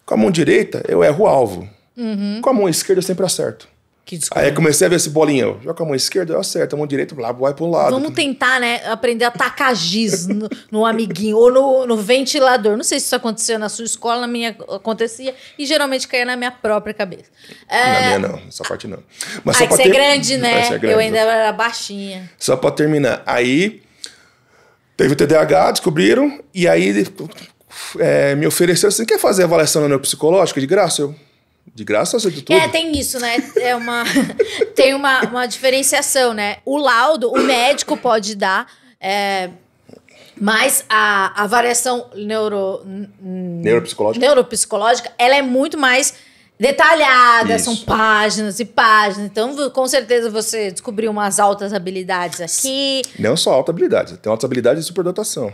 Com a mão direita, eu erro o alvo. Uhum. Com a mão esquerda, eu sempre acerto. Que Aí comecei a ver esse bolinho. Eu jogo a mão esquerda, eu acerto. A mão direita, blá, vai pro lado. Vamos tentar, né? Aprender a tacar giz [laughs] no, no amiguinho ou no, no, ventilador. Não sei se isso acontecia na sua escola, na minha acontecia. E geralmente caía na minha própria cabeça. É... Na minha é, não, essa parte não. Mas ah, só que você é ter... é grande, né? É, é grande, eu ainda era baixinha. Só pra terminar. Aí teve o TDAH, descobriram. E aí é, me ofereceram assim: quer fazer avaliação neuropsicológica de graça? Eu de graça a de é, tudo. É, tem isso, né? É uma, [laughs] tem uma, uma diferenciação, né? O laudo, o médico pode dar, é, mas a, a variação neuro, neuropsicológica. neuropsicológica, ela é muito mais detalhada, isso. são páginas e páginas. Então, com certeza você descobriu umas altas habilidades aqui. Não só altas habilidades, tem altas habilidades de superdotação.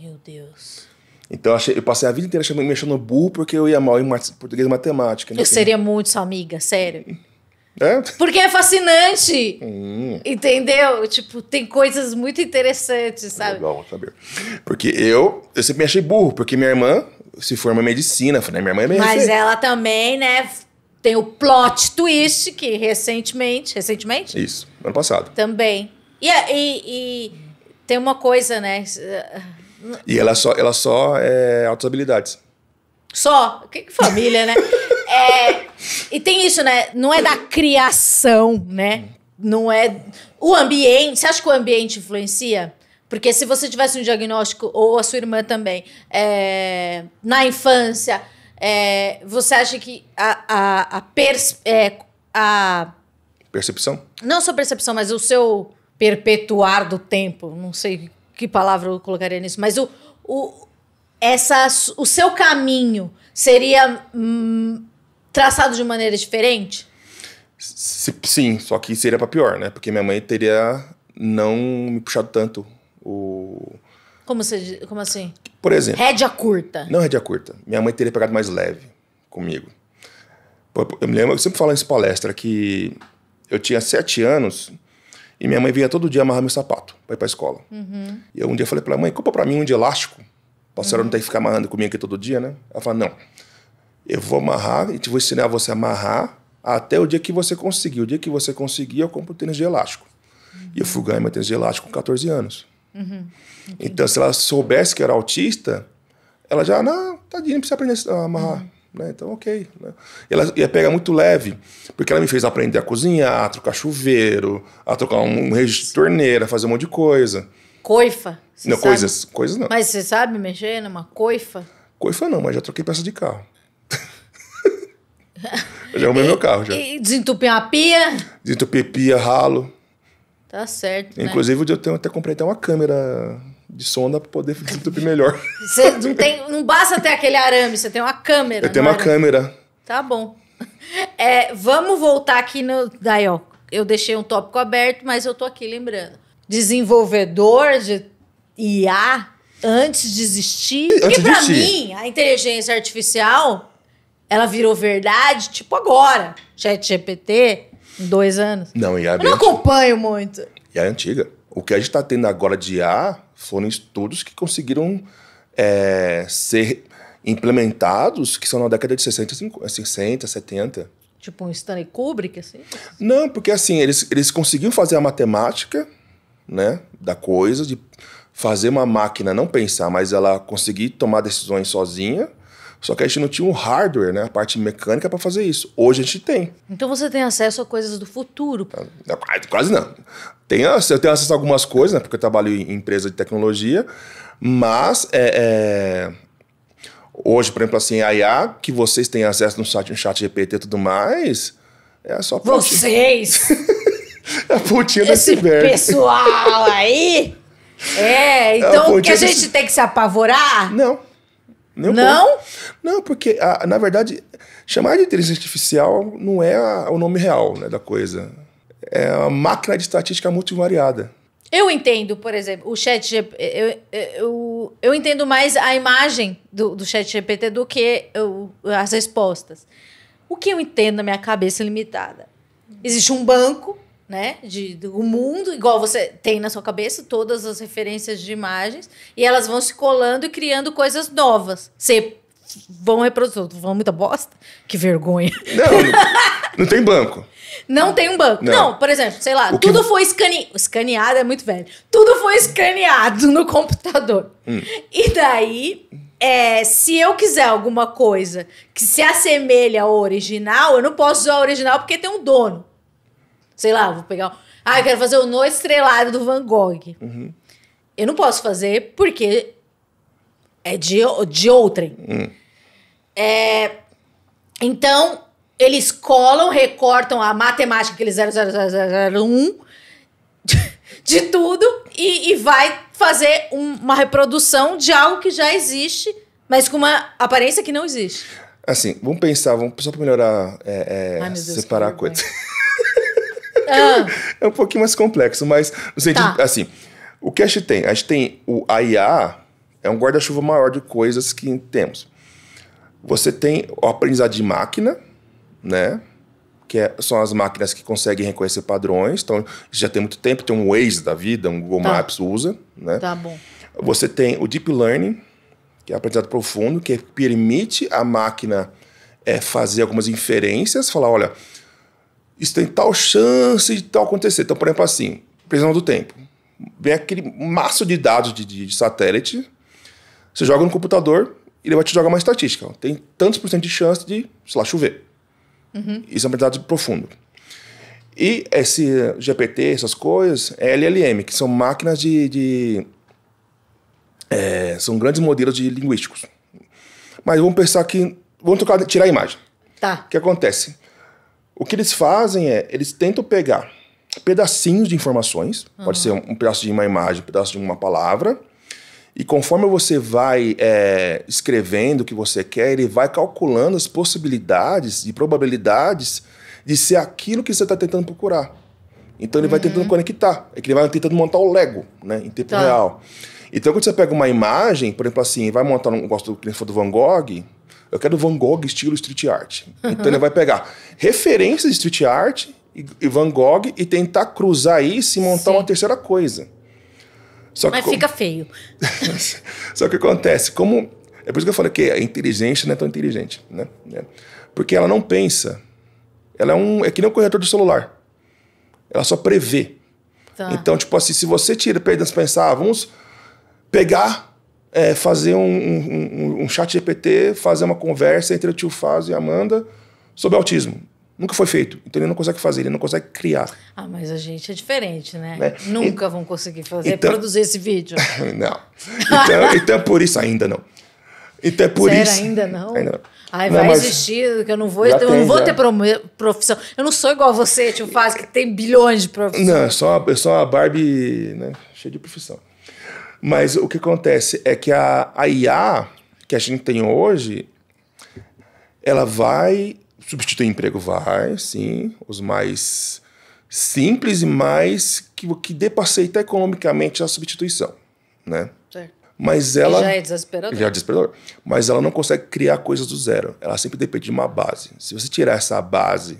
Meu Deus. Então eu, passei a vida inteira chamando, me achando burro porque eu ia mal em português e matemática. Né? Eu seria muito sua amiga, sério. É? Porque é fascinante. Hum. Entendeu? Tipo, tem coisas muito interessantes, sabe? Legal saber. Porque eu, eu sempre me achei burro, porque minha irmã se forma em medicina, né? Minha irmã é medicina. Mas ela também, né? Tem o plot twist que recentemente. Recentemente? Isso, ano passado. Também. E, e, e tem uma coisa, né? E ela só, ela só é altas habilidades. Só? Que família, né? [laughs] é, e tem isso, né? Não é da criação, né? Não é. O ambiente. Você acha que o ambiente influencia? Porque se você tivesse um diagnóstico, ou a sua irmã também, é, na infância, é, você acha que a, a, a, pers, é, a, Percepção? Não só percepção, mas o seu perpetuar do tempo, não sei que palavra eu colocaria nisso, mas o, o, essa, o seu caminho seria hum, traçado de maneira diferente? Sim, só que seria para pior, né? Porque minha mãe teria não me puxado tanto o. Como, você, como assim? Por exemplo. Rédea curta. Não rédea curta. Minha mãe teria pegado mais leve comigo. Eu me lembro, eu sempre falo nessa em palestra, que eu tinha sete anos e minha mãe vinha todo dia amarrar meu sapato para ir para escola. Uhum. E eu um dia falei para ela, mãe, compra para mim um de elástico. Pra senhora uhum. não ter que ficar amarrando comigo aqui todo dia, né? Ela falou, não. Eu vou amarrar e te vou ensinar você a amarrar até o dia que você conseguir. O dia que você conseguir, eu compro tênis de elástico. Uhum. E eu fui ganhar meu tênis de elástico com 14 anos. Uhum. Então, se ela soubesse que era autista, ela já, não, tadinho, não precisa aprender a amarrar. Uhum. Né? Então, ok. Né? E ela ia pegar muito leve, porque ela me fez aprender a cozinhar, a trocar chuveiro, a trocar um, um registro de torneira, fazer um monte de coisa. Coifa? Não, sabe? coisas. Coisas não. Mas você sabe mexer numa coifa? Coifa não, mas já troquei peça de carro. [laughs] eu já arrumei meu carro. Já. E desentupir uma pia? Desentupir pia, ralo. Tá certo. Né? Inclusive, né? eu tenho, até comprei até uma câmera de sonda para poder [laughs] desentupir melhor. Você não tem, não basta ter aquele arame, você tem uma câmera. Eu tenho uma é? câmera. Tá bom. É, vamos voltar aqui no. Daí, ó, eu deixei um tópico aberto, mas eu tô aqui lembrando. Desenvolvedor de IA antes de existir. Antes Porque para mim, a inteligência artificial, ela virou verdade, tipo agora. Chat GPT, em dois anos. Não, IA é Eu não antiga. acompanho muito. IA é antiga. O que a gente tá tendo agora de IA foram estudos que conseguiram é, ser implementados, que são na década de 60, 60 70. Tipo um Stanley Kubrick, assim? Não, porque assim, eles, eles conseguiram fazer a matemática né, da coisa, de fazer uma máquina não pensar, mas ela conseguir tomar decisões sozinha só que a gente não tinha um hardware, né? A parte mecânica para fazer isso. Hoje a gente tem. Então você tem acesso a coisas do futuro. Ah, ah, quase não. Tenho, eu tenho acesso a algumas coisas, né? Porque eu trabalho em empresa de tecnologia, mas é, é... hoje, por exemplo, assim, a IA, que vocês têm acesso no chat, no chat GPT e tudo mais, é só... Vocês! [laughs] É a pontinha Esse da ciber. pessoal aí... [laughs] É, é, então é que a gente tem que se apavorar? Não. Nem não? Pouco. Não, porque, a, na verdade, chamar de inteligência artificial não é a, o nome real né, da coisa. É uma máquina de estatística multivariada. Eu entendo, por exemplo, o chat eu, eu, eu entendo mais a imagem do, do chat GPT do que eu, as respostas. O que eu entendo na minha cabeça limitada? Existe um banco né? De, do mundo, igual você tem na sua cabeça todas as referências de imagens, e elas vão se colando e criando coisas novas. Você vão reproduzir, vão muita bosta? Que vergonha. Não, não tem banco. Não tem um banco. Não, não por exemplo, sei lá, o tudo que... foi escane... escaneado, é muito velho. Tudo foi escaneado no computador. Hum. E daí, é, se eu quiser alguma coisa que se assemelha ao original, eu não posso usar o original porque tem um dono. Sei lá, vou pegar. Ah, eu quero fazer o No Estrelado do Van Gogh. Uhum. Eu não posso fazer porque é de, de outrem. Uhum. É, então, eles colam, recortam a matemática, aquele 00001 de, [laughs] de tudo e, e vai fazer um, uma reprodução de algo que já existe, mas com uma aparência que não existe. Assim, vamos pensar, vamos só para melhorar, é, é, Ai, separar a coisa. É ah. é um pouquinho mais complexo, mas no sentido, tá. assim, o que a gente tem? A gente tem o AIA, é um guarda-chuva maior de coisas que temos. Você tem o aprendizado de máquina, né? Que é, são as máquinas que conseguem reconhecer padrões. Então, já tem muito tempo, tem um Waze da vida, um Google tá. Maps usa, né? Tá bom. Você tem o Deep Learning, que é aprendizado profundo, que permite a máquina é, fazer algumas inferências, falar, olha, isso tem tal chance de tal acontecer. Então, por exemplo, assim, prisão do tempo. Vem aquele maço de dados de, de, de satélite, você joga no computador, e ele vai te jogar uma estatística. Tem tantos por cento de chance de, sei lá, chover. Uhum. Isso é um dado profundo. E esse GPT, essas coisas, é LLM, que são máquinas de. de é, são grandes modelos de linguísticos. Mas vamos pensar que. Vamos tirar a imagem. Tá. O que acontece? O que eles fazem é, eles tentam pegar pedacinhos de informações, uhum. pode ser um, pedaço de uma imagem, um pedaço de uma palavra, e conforme você vai é, escrevendo o que você quer, ele vai calculando as possibilidades e probabilidades de ser aquilo que você está tentando procurar. Então ele uhum. vai tentando uhum. conectar, é que ele vai tentando montar o Lego, né, em tempo tá. real. Então, quando você pega uma imagem, por exemplo, assim, vai montar um. Gosto do do Van Gogh. Eu quero Van Gogh estilo street art. Uhum. Então ele vai pegar referências de street art e Van Gogh e tentar cruzar isso e montar Sim. uma terceira coisa. Só Mas que, fica como... feio. [laughs] Só que acontece, como. É por isso que eu falei que a inteligência não é tão inteligente, né, né? Porque ela não pensa. Ela é um. É que nem um corretor de celular. Ela só prevê. Tá. Então, tipo assim, se você tira, perdão, pensar, ah, vamos pegar, é, fazer um, um, um, chat GPT, fazer uma conversa entre o tio Faz e a Amanda sobre autismo. Nunca foi feito. Então ele não consegue fazer, ele não consegue criar. Ah, mas a gente é diferente, né? né? Nunca e, vão conseguir fazer, então, produzir esse vídeo. [laughs] não. Então, [laughs] então é por isso ainda não. Então é por Sério, isso. ainda não? Ainda não. Ai, não, vai existir, que eu não vou, então eu tem, não vou ter profissão. Eu não sou igual a você, Tio faz que tem bilhões de profissões. Não, eu sou uma, eu sou uma Barbie, né? Cheia de profissão. Mas o que acontece é que a, a IA que a gente tem hoje, ela vai substituir emprego? Vai, sim. Os mais simples e mais que, que dê para aceitar economicamente a substituição, né? Certo. Mas ela. E já é desesperador. Já é desesperador. Mas ela não consegue criar coisas do zero. Ela sempre depende de uma base. Se você tirar essa base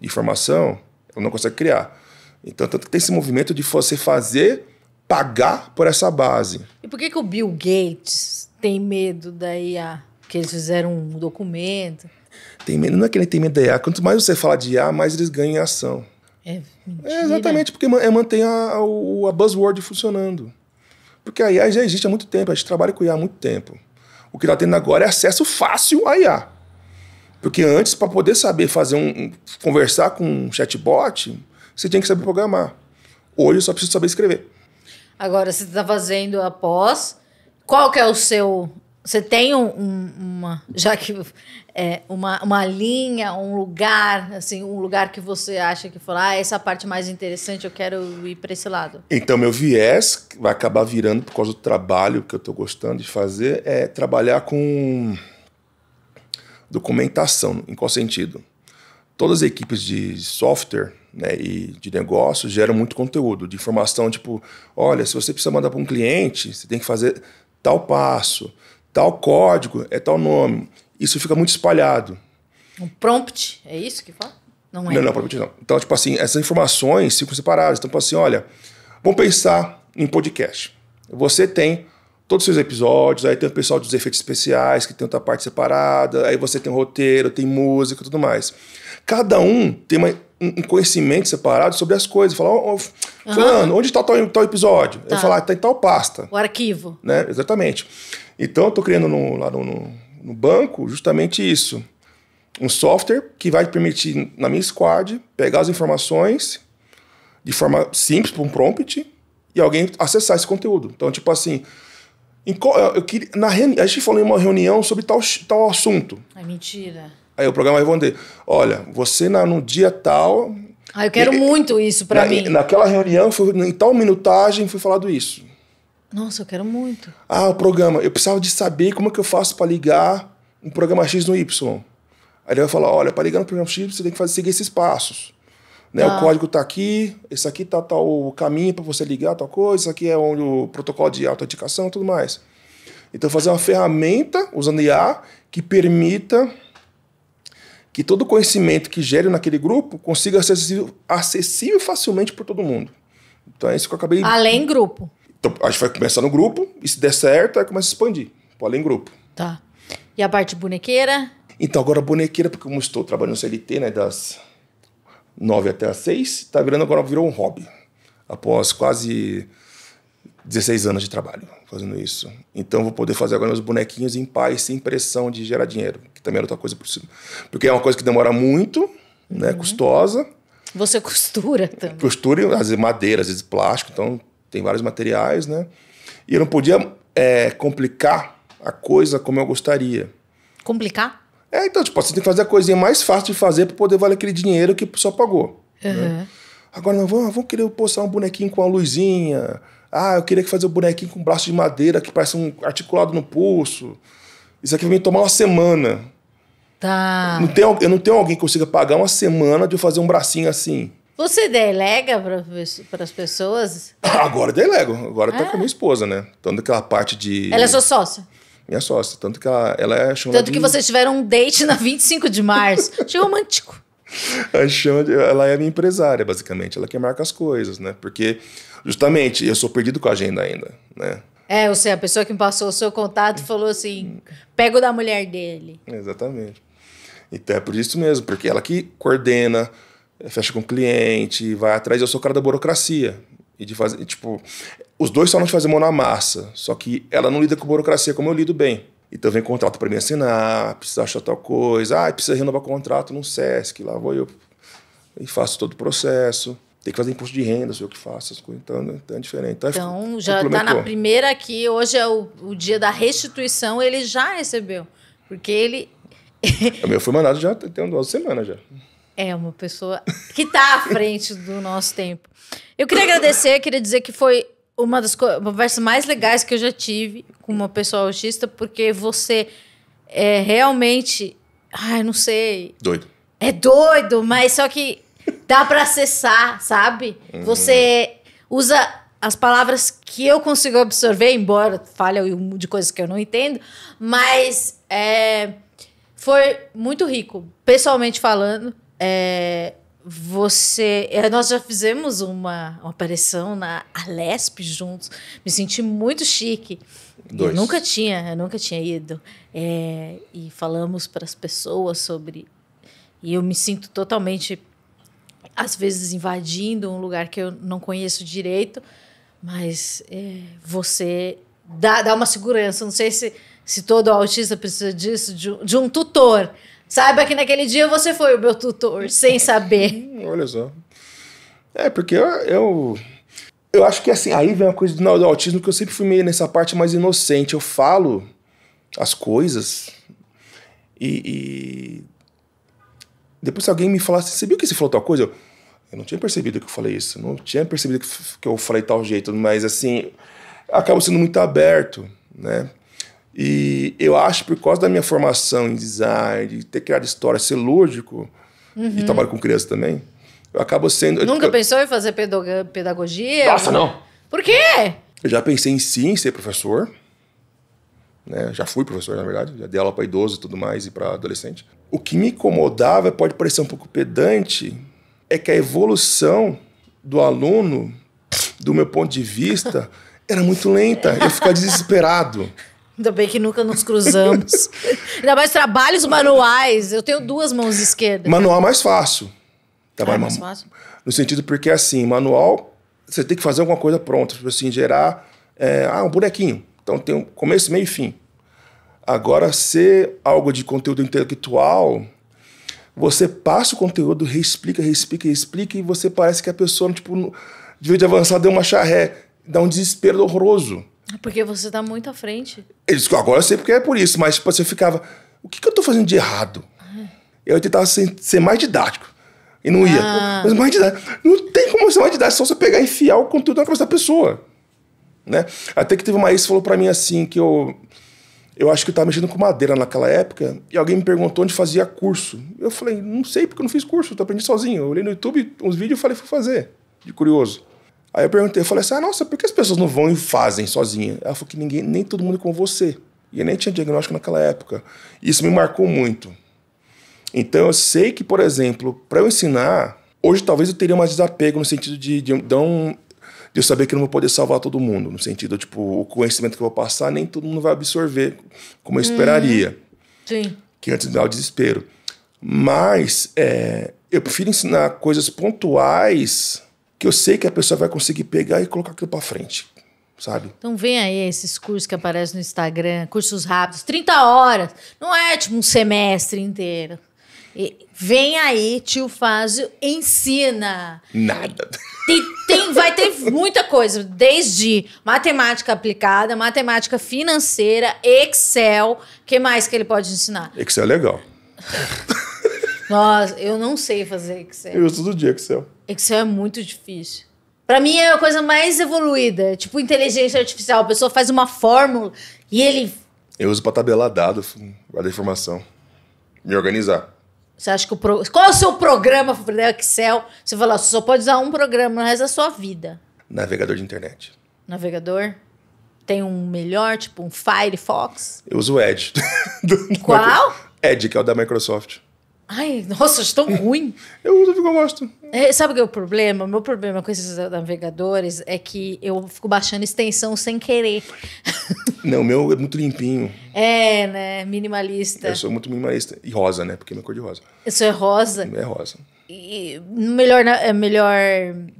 de informação, ela não consegue criar. Então, tanto que tem esse movimento de você fazer pagar por essa base. E por que, que o Bill Gates tem medo da IA? Porque eles fizeram um documento. Tem medo, não é que ele tem medo da IA. Quanto mais você fala de IA, mais eles ganham ação. É, é exatamente, porque é mantém a, a buzzword funcionando. Porque a IA já existe há muito tempo, a gente trabalha com IA há muito tempo. O que está tendo agora é acesso fácil à IA. Porque antes, para poder saber fazer um, um, conversar com um chatbot, você tinha que saber programar. Hoje eu só preciso saber escrever. Agora, você está fazendo após. Qual que é o seu. Você tem um, um, uma. Já que. É, uma, uma linha, um lugar, assim, um lugar que você acha que falar, ah, essa é parte mais interessante, eu quero ir para esse lado. Então, meu viés vai acabar virando por causa do trabalho que eu estou gostando de fazer, é trabalhar com documentação. Em qual sentido? Todas as equipes de software né, e de negócios gera muito conteúdo, de informação tipo, olha, se você precisa mandar para um cliente, você tem que fazer tal passo, tal código, é tal nome. Isso fica muito espalhado. Um prompt, é isso que fala? Não é. Não, não, prompt não. Então, tipo assim, essas informações ficam separadas. Então, tipo assim, olha, vamos pensar em podcast. Você tem todos os seus episódios, aí tem o pessoal dos efeitos especiais, que tem outra parte separada, aí você tem o roteiro, tem música tudo mais. Cada um tem uma um conhecimento separado sobre as coisas. Falar, oh, oh, fulano, onde está tal, tal, episódio? Tá. Eu falar, está ah, em tal pasta. O arquivo. Né? Exatamente. Então, eu estou criando no, lá no, no, banco justamente isso. Um software que vai permitir, na minha squad, pegar as informações de forma simples, por um prompt, e alguém acessar esse conteúdo. Então, tipo assim, eu, eu, queria, na, a gente falou em uma reunião sobre tal, tal assunto. É mentira. Aí o programa vai vender. Olha, você na, no dia tal. Ah, eu quero e, muito isso para na, mim. Naquela reunião, foi, em tal minutagem, foi falado isso. Nossa, eu quero muito. Ah, o programa. Eu precisava de saber como é que eu faço para ligar um programa X no Y. Aí ele vai falar: olha, para ligar no programa X, você tem que fazer, seguir esses passos. Né? O tá. código está aqui, esse aqui tá, tá o caminho para você ligar tal coisa, isso aqui é onde o protocolo de autenticação e tudo mais. Então, fazer uma ferramenta usando IA que permita que todo conhecimento que gere naquele grupo consiga ser acessível, acessível facilmente por todo mundo. Então é isso que eu acabei. Além grupo. Então, a gente vai começar no grupo, e se der certo, aí começa a expandir. Além grupo. Tá. E a parte bonequeira? Então, agora bonequeira, porque como estou trabalhando no CLT, né, das 9 até as 6, tá virando agora virou um hobby. Após quase 16 anos de trabalho fazendo isso. Então vou poder fazer agora meus bonequinhos em paz, sem pressão de gerar dinheiro, que também era é outra coisa possível. Porque é uma coisa que demora muito, né, uhum. custosa. Você costura também. Costura, às vezes madeira, às vezes plástico, então tem vários materiais, né? E eu não podia é, complicar a coisa como eu gostaria. Complicar? É, então, tipo, você assim, tem que fazer a coisinha mais fácil de fazer para poder valer aquele dinheiro que só pagou. Uhum. Né? Agora, não, vamos, vamos querer postar um bonequinho com a luzinha, ah, eu queria que fazer o um bonequinho com um braço de madeira que parece um articulado no pulso. Isso aqui vai me tomar uma semana. Tá. Não eu não tenho alguém que consiga pagar uma semana de eu fazer um bracinho assim. Você delega para as pessoas? [coughs] Agora delego. Agora ah. tá com a minha ah. esposa, né? Tanto aquela parte de. Ela é sua sócia? Minha sócia. Tanto que ela, ela é Tanto que vocês tiveram um date na 25 de março. [laughs] Achei romântico a chama de, ela é a minha empresária, basicamente. Ela que marca as coisas, né? Porque, justamente, eu sou perdido com a agenda ainda, né? É, ou seja, a pessoa que me passou o seu contato falou assim: pega o da mulher dele. Exatamente. Então é por isso mesmo, porque ela que coordena, fecha com o cliente, vai atrás. Eu sou o cara da burocracia. E de fazer, tipo, os dois falam de fazer mão na massa, só que ela não lida com burocracia como eu lido bem. Então vem contrato para me assinar, precisa achar tal coisa. Ah, precisa renovar contrato no SESC, lá vou eu e faço todo o processo. Tem que fazer imposto de renda, sou eu que faço as coisas, então, então é diferente. Então, é então já está na primeira aqui, hoje é o, o dia da restituição, ele já recebeu. Porque ele. [laughs] o meu foi mandado já tem duas semanas já. É uma pessoa que está à frente do nosso tempo. Eu queria agradecer, queria dizer que foi uma das conversas mais legais que eu já tive com uma pessoa autista, porque você é realmente. Ai, não sei. Doido. É doido, mas só que dá para acessar, sabe? Uhum. Você usa as palavras que eu consigo absorver, embora falha de coisas que eu não entendo, mas é, foi muito rico, pessoalmente falando. É, você. É, nós já fizemos uma, uma aparição na Alesp juntos. Me senti muito chique. Dois. Eu nunca tinha, eu nunca tinha ido. É, e falamos para as pessoas sobre. E eu me sinto totalmente, às vezes, invadindo um lugar que eu não conheço direito, mas é, você dá, dá uma segurança. Não sei se, se todo autista precisa disso, de, de um tutor. Saiba que naquele dia você foi o meu tutor, sem [laughs] saber. Hum, olha só. É, porque eu, eu, eu acho que assim, aí vem uma coisa do, do autismo que eu sempre fui meio nessa parte mais inocente. Eu falo as coisas e, e... depois se alguém me falasse, você viu que você falou tal coisa? Eu, eu não tinha percebido que eu falei isso, não tinha percebido que, que eu falei tal jeito, mas assim, acaba sendo muito aberto, né? E eu acho, por causa da minha formação em design, de ter criado história, ser lúdico, uhum. e trabalho com criança também, eu acabo sendo. Nunca eu, pensou em fazer pedagogia? Nossa, não! Por quê? Eu já pensei em sim ser professor. Né? Já fui professor, na verdade, já dei aula para idoso e tudo mais, e para adolescente. O que me incomodava, pode parecer um pouco pedante, é que a evolução do aluno, do meu ponto de vista, [laughs] era muito lenta. Eu ficava desesperado. Ainda bem que nunca nos cruzamos. [laughs] Ainda mais trabalhos manuais. Eu tenho duas mãos esquerdas. Manual é mais fácil. Trabalho tá, ah, é mais fácil. No sentido porque, assim, manual, você tem que fazer alguma coisa pronta. Tipo assim, gerar é, ah, um bonequinho. Então tem um começo, meio e fim. Agora, ser algo de conteúdo intelectual, você passa o conteúdo, reexplica, reexplica, reexplica, e você parece que a pessoa, tipo, de vez de avançar, deu uma charré. Dá um desespero horroroso. Porque você tá muito à frente. Eles, agora eu sei porque é por isso, mas tipo, você assim, ficava. O que, que eu tô fazendo de errado? Ah. Eu tentava ser, ser, mais didático. E não ia. Ah. Mas mais didático. Não tem como ser mais didático, só você pegar e enfiar o conteúdo na cabeça da pessoa. Né? Até que teve uma ex que falou pra mim assim, que eu. Eu acho que eu tava mexendo com madeira naquela época, e alguém me perguntou onde fazia curso. Eu falei, não sei, porque eu não fiz curso, eu aprendi sozinho. Eu olhei no YouTube uns vídeos e falei, fui fazer, de curioso. Aí eu perguntei, eu falei assim, ah, nossa, por que as pessoas não vão e fazem sozinha? Ela falou que ninguém, nem todo mundo é com você. E eu nem tinha diagnóstico naquela época. Isso me marcou muito. Então eu sei que, por exemplo, para eu ensinar, hoje talvez eu teria mais desapego no sentido de, de, de, um, de eu saber que eu não vou poder salvar todo mundo. No sentido, tipo, o conhecimento que eu vou passar, nem todo mundo vai absorver como eu hum, esperaria. Sim. Que antes dá o desespero. Mas é, eu prefiro ensinar coisas pontuais que eu sei que a pessoa vai conseguir pegar e colocar aquilo para frente, sabe? Então vem aí esses cursos que aparecem no Instagram, cursos rápidos, 30 horas, não é tipo um semestre inteiro. E vem aí, tio Fázio ensina. Nada. Tem, tem, vai ter muita coisa, desde matemática aplicada, matemática financeira, Excel. que mais que ele pode ensinar? Excel é legal. [laughs] Nossa, eu não sei fazer Excel. Eu uso todo dia Excel. Excel é muito difícil. Para mim é a coisa mais evoluída, tipo inteligência artificial. A pessoa faz uma fórmula e ele. Eu uso para tabelar dado, guardar informação, me organizar. Você acha que o pro... qual é o seu programa o é Excel? Você fala, você só pode usar um programa no resto da sua vida. Navegador de internet. Navegador? Tem um melhor, tipo um Firefox? Eu uso o Edge. [laughs] qual? Edge, que é o da Microsoft. Ai, nossa, tão ruim. [laughs] eu uso porque eu gosto. É, sabe o que é o problema? O meu problema com esses navegadores é que eu fico baixando extensão sem querer. [laughs] Não, o meu é muito limpinho. É, né? Minimalista. Eu sou muito minimalista. E rosa, né? Porque é minha cor é de rosa. Isso é rosa? É rosa. E melhor, é melhor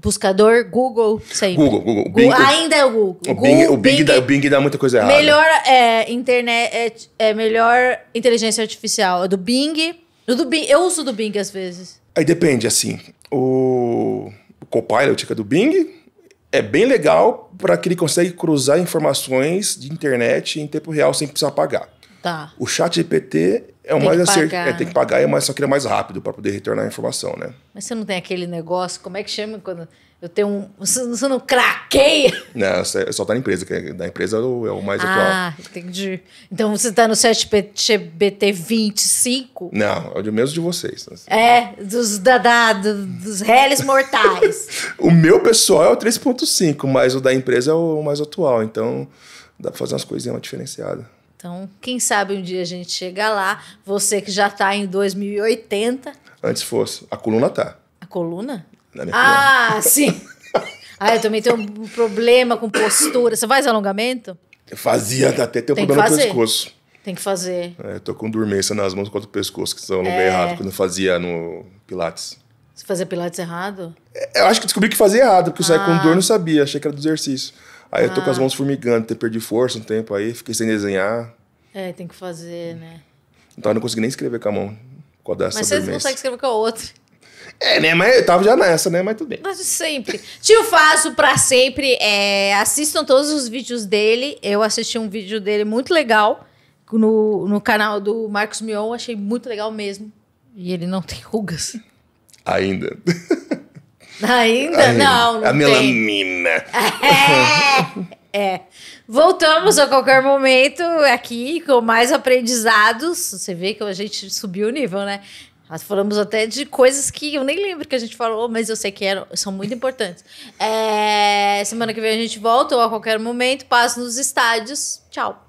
buscador, Google, sempre. Google, Google. Google Bing, ainda é o Google. O Bing, Google, o Bing, Bing, dá, o Bing dá muita coisa errada. Melhor é, internet, é, é melhor inteligência artificial. É do Bing no do Bing, eu uso do Bing às vezes. Aí depende, assim. O, o Copilot que é do Bing é bem legal para que ele consegue cruzar informações de internet em tempo real sem precisar pagar. Tá. O chat GPT é o mais acertado. É, tem que pagar, é mais, só que ele é mais rápido para poder retornar a informação, né? Mas você não tem aquele negócio, como é que chama quando eu tenho um. Você não craqueia? Não, só tá na empresa, que é, da empresa é o é mais ah, atual. Ah, entendi. Então você tá no 7 ChatGPT 25? Não, é o de mesmo de vocês. Né? É, dos, da, da dos réis mortais. [laughs] o meu pessoal é o 3.5, mas o da empresa é o mais atual. Então dá pra fazer umas coisinhas mais diferenciadas. Então, quem sabe um dia a gente chega lá, você que já tá em 2080. Antes fosse. A coluna tá. A coluna? Ah, sim. [laughs] Ah, eu também tenho um problema com postura. Você faz alongamento? Eu fazia, até ter um problema no pescoço. Tem que fazer. É, eu tô com dormência nas mãos contra o pescoço, que são alonguei é. errado quando eu fazia no Pilates. Você fazia Pilates errado? É, eu acho que descobri que fazia errado, porque eu com ah. dor não sabia, achei que era do exercício. Aí ah. eu tô com as ah. mãos formigando, até perdi força um tempo aí, fiquei sem desenhar. É, tem que fazer, né? Então eu não consegui nem escrever com a mão. Com a Mas você não consegue escrever com a outra. É, né? Mas eu tava já nessa, né? Mas tudo bem. Mas sempre. Tio Fazo pra sempre. É, assistam todos os vídeos dele. Eu assisti um vídeo dele muito legal no, no canal do Marcos Mion. Achei muito legal mesmo. E ele não tem rugas. Ainda. Ainda? Ainda. Não, não A melanina. É, é. Voltamos a qualquer momento aqui com mais aprendizados. Você vê que a gente subiu o nível, né? Nós falamos até de coisas que eu nem lembro que a gente falou, mas eu sei que eram, são muito importantes. É, semana que vem a gente volta ou a qualquer momento, paz nos estádios. Tchau.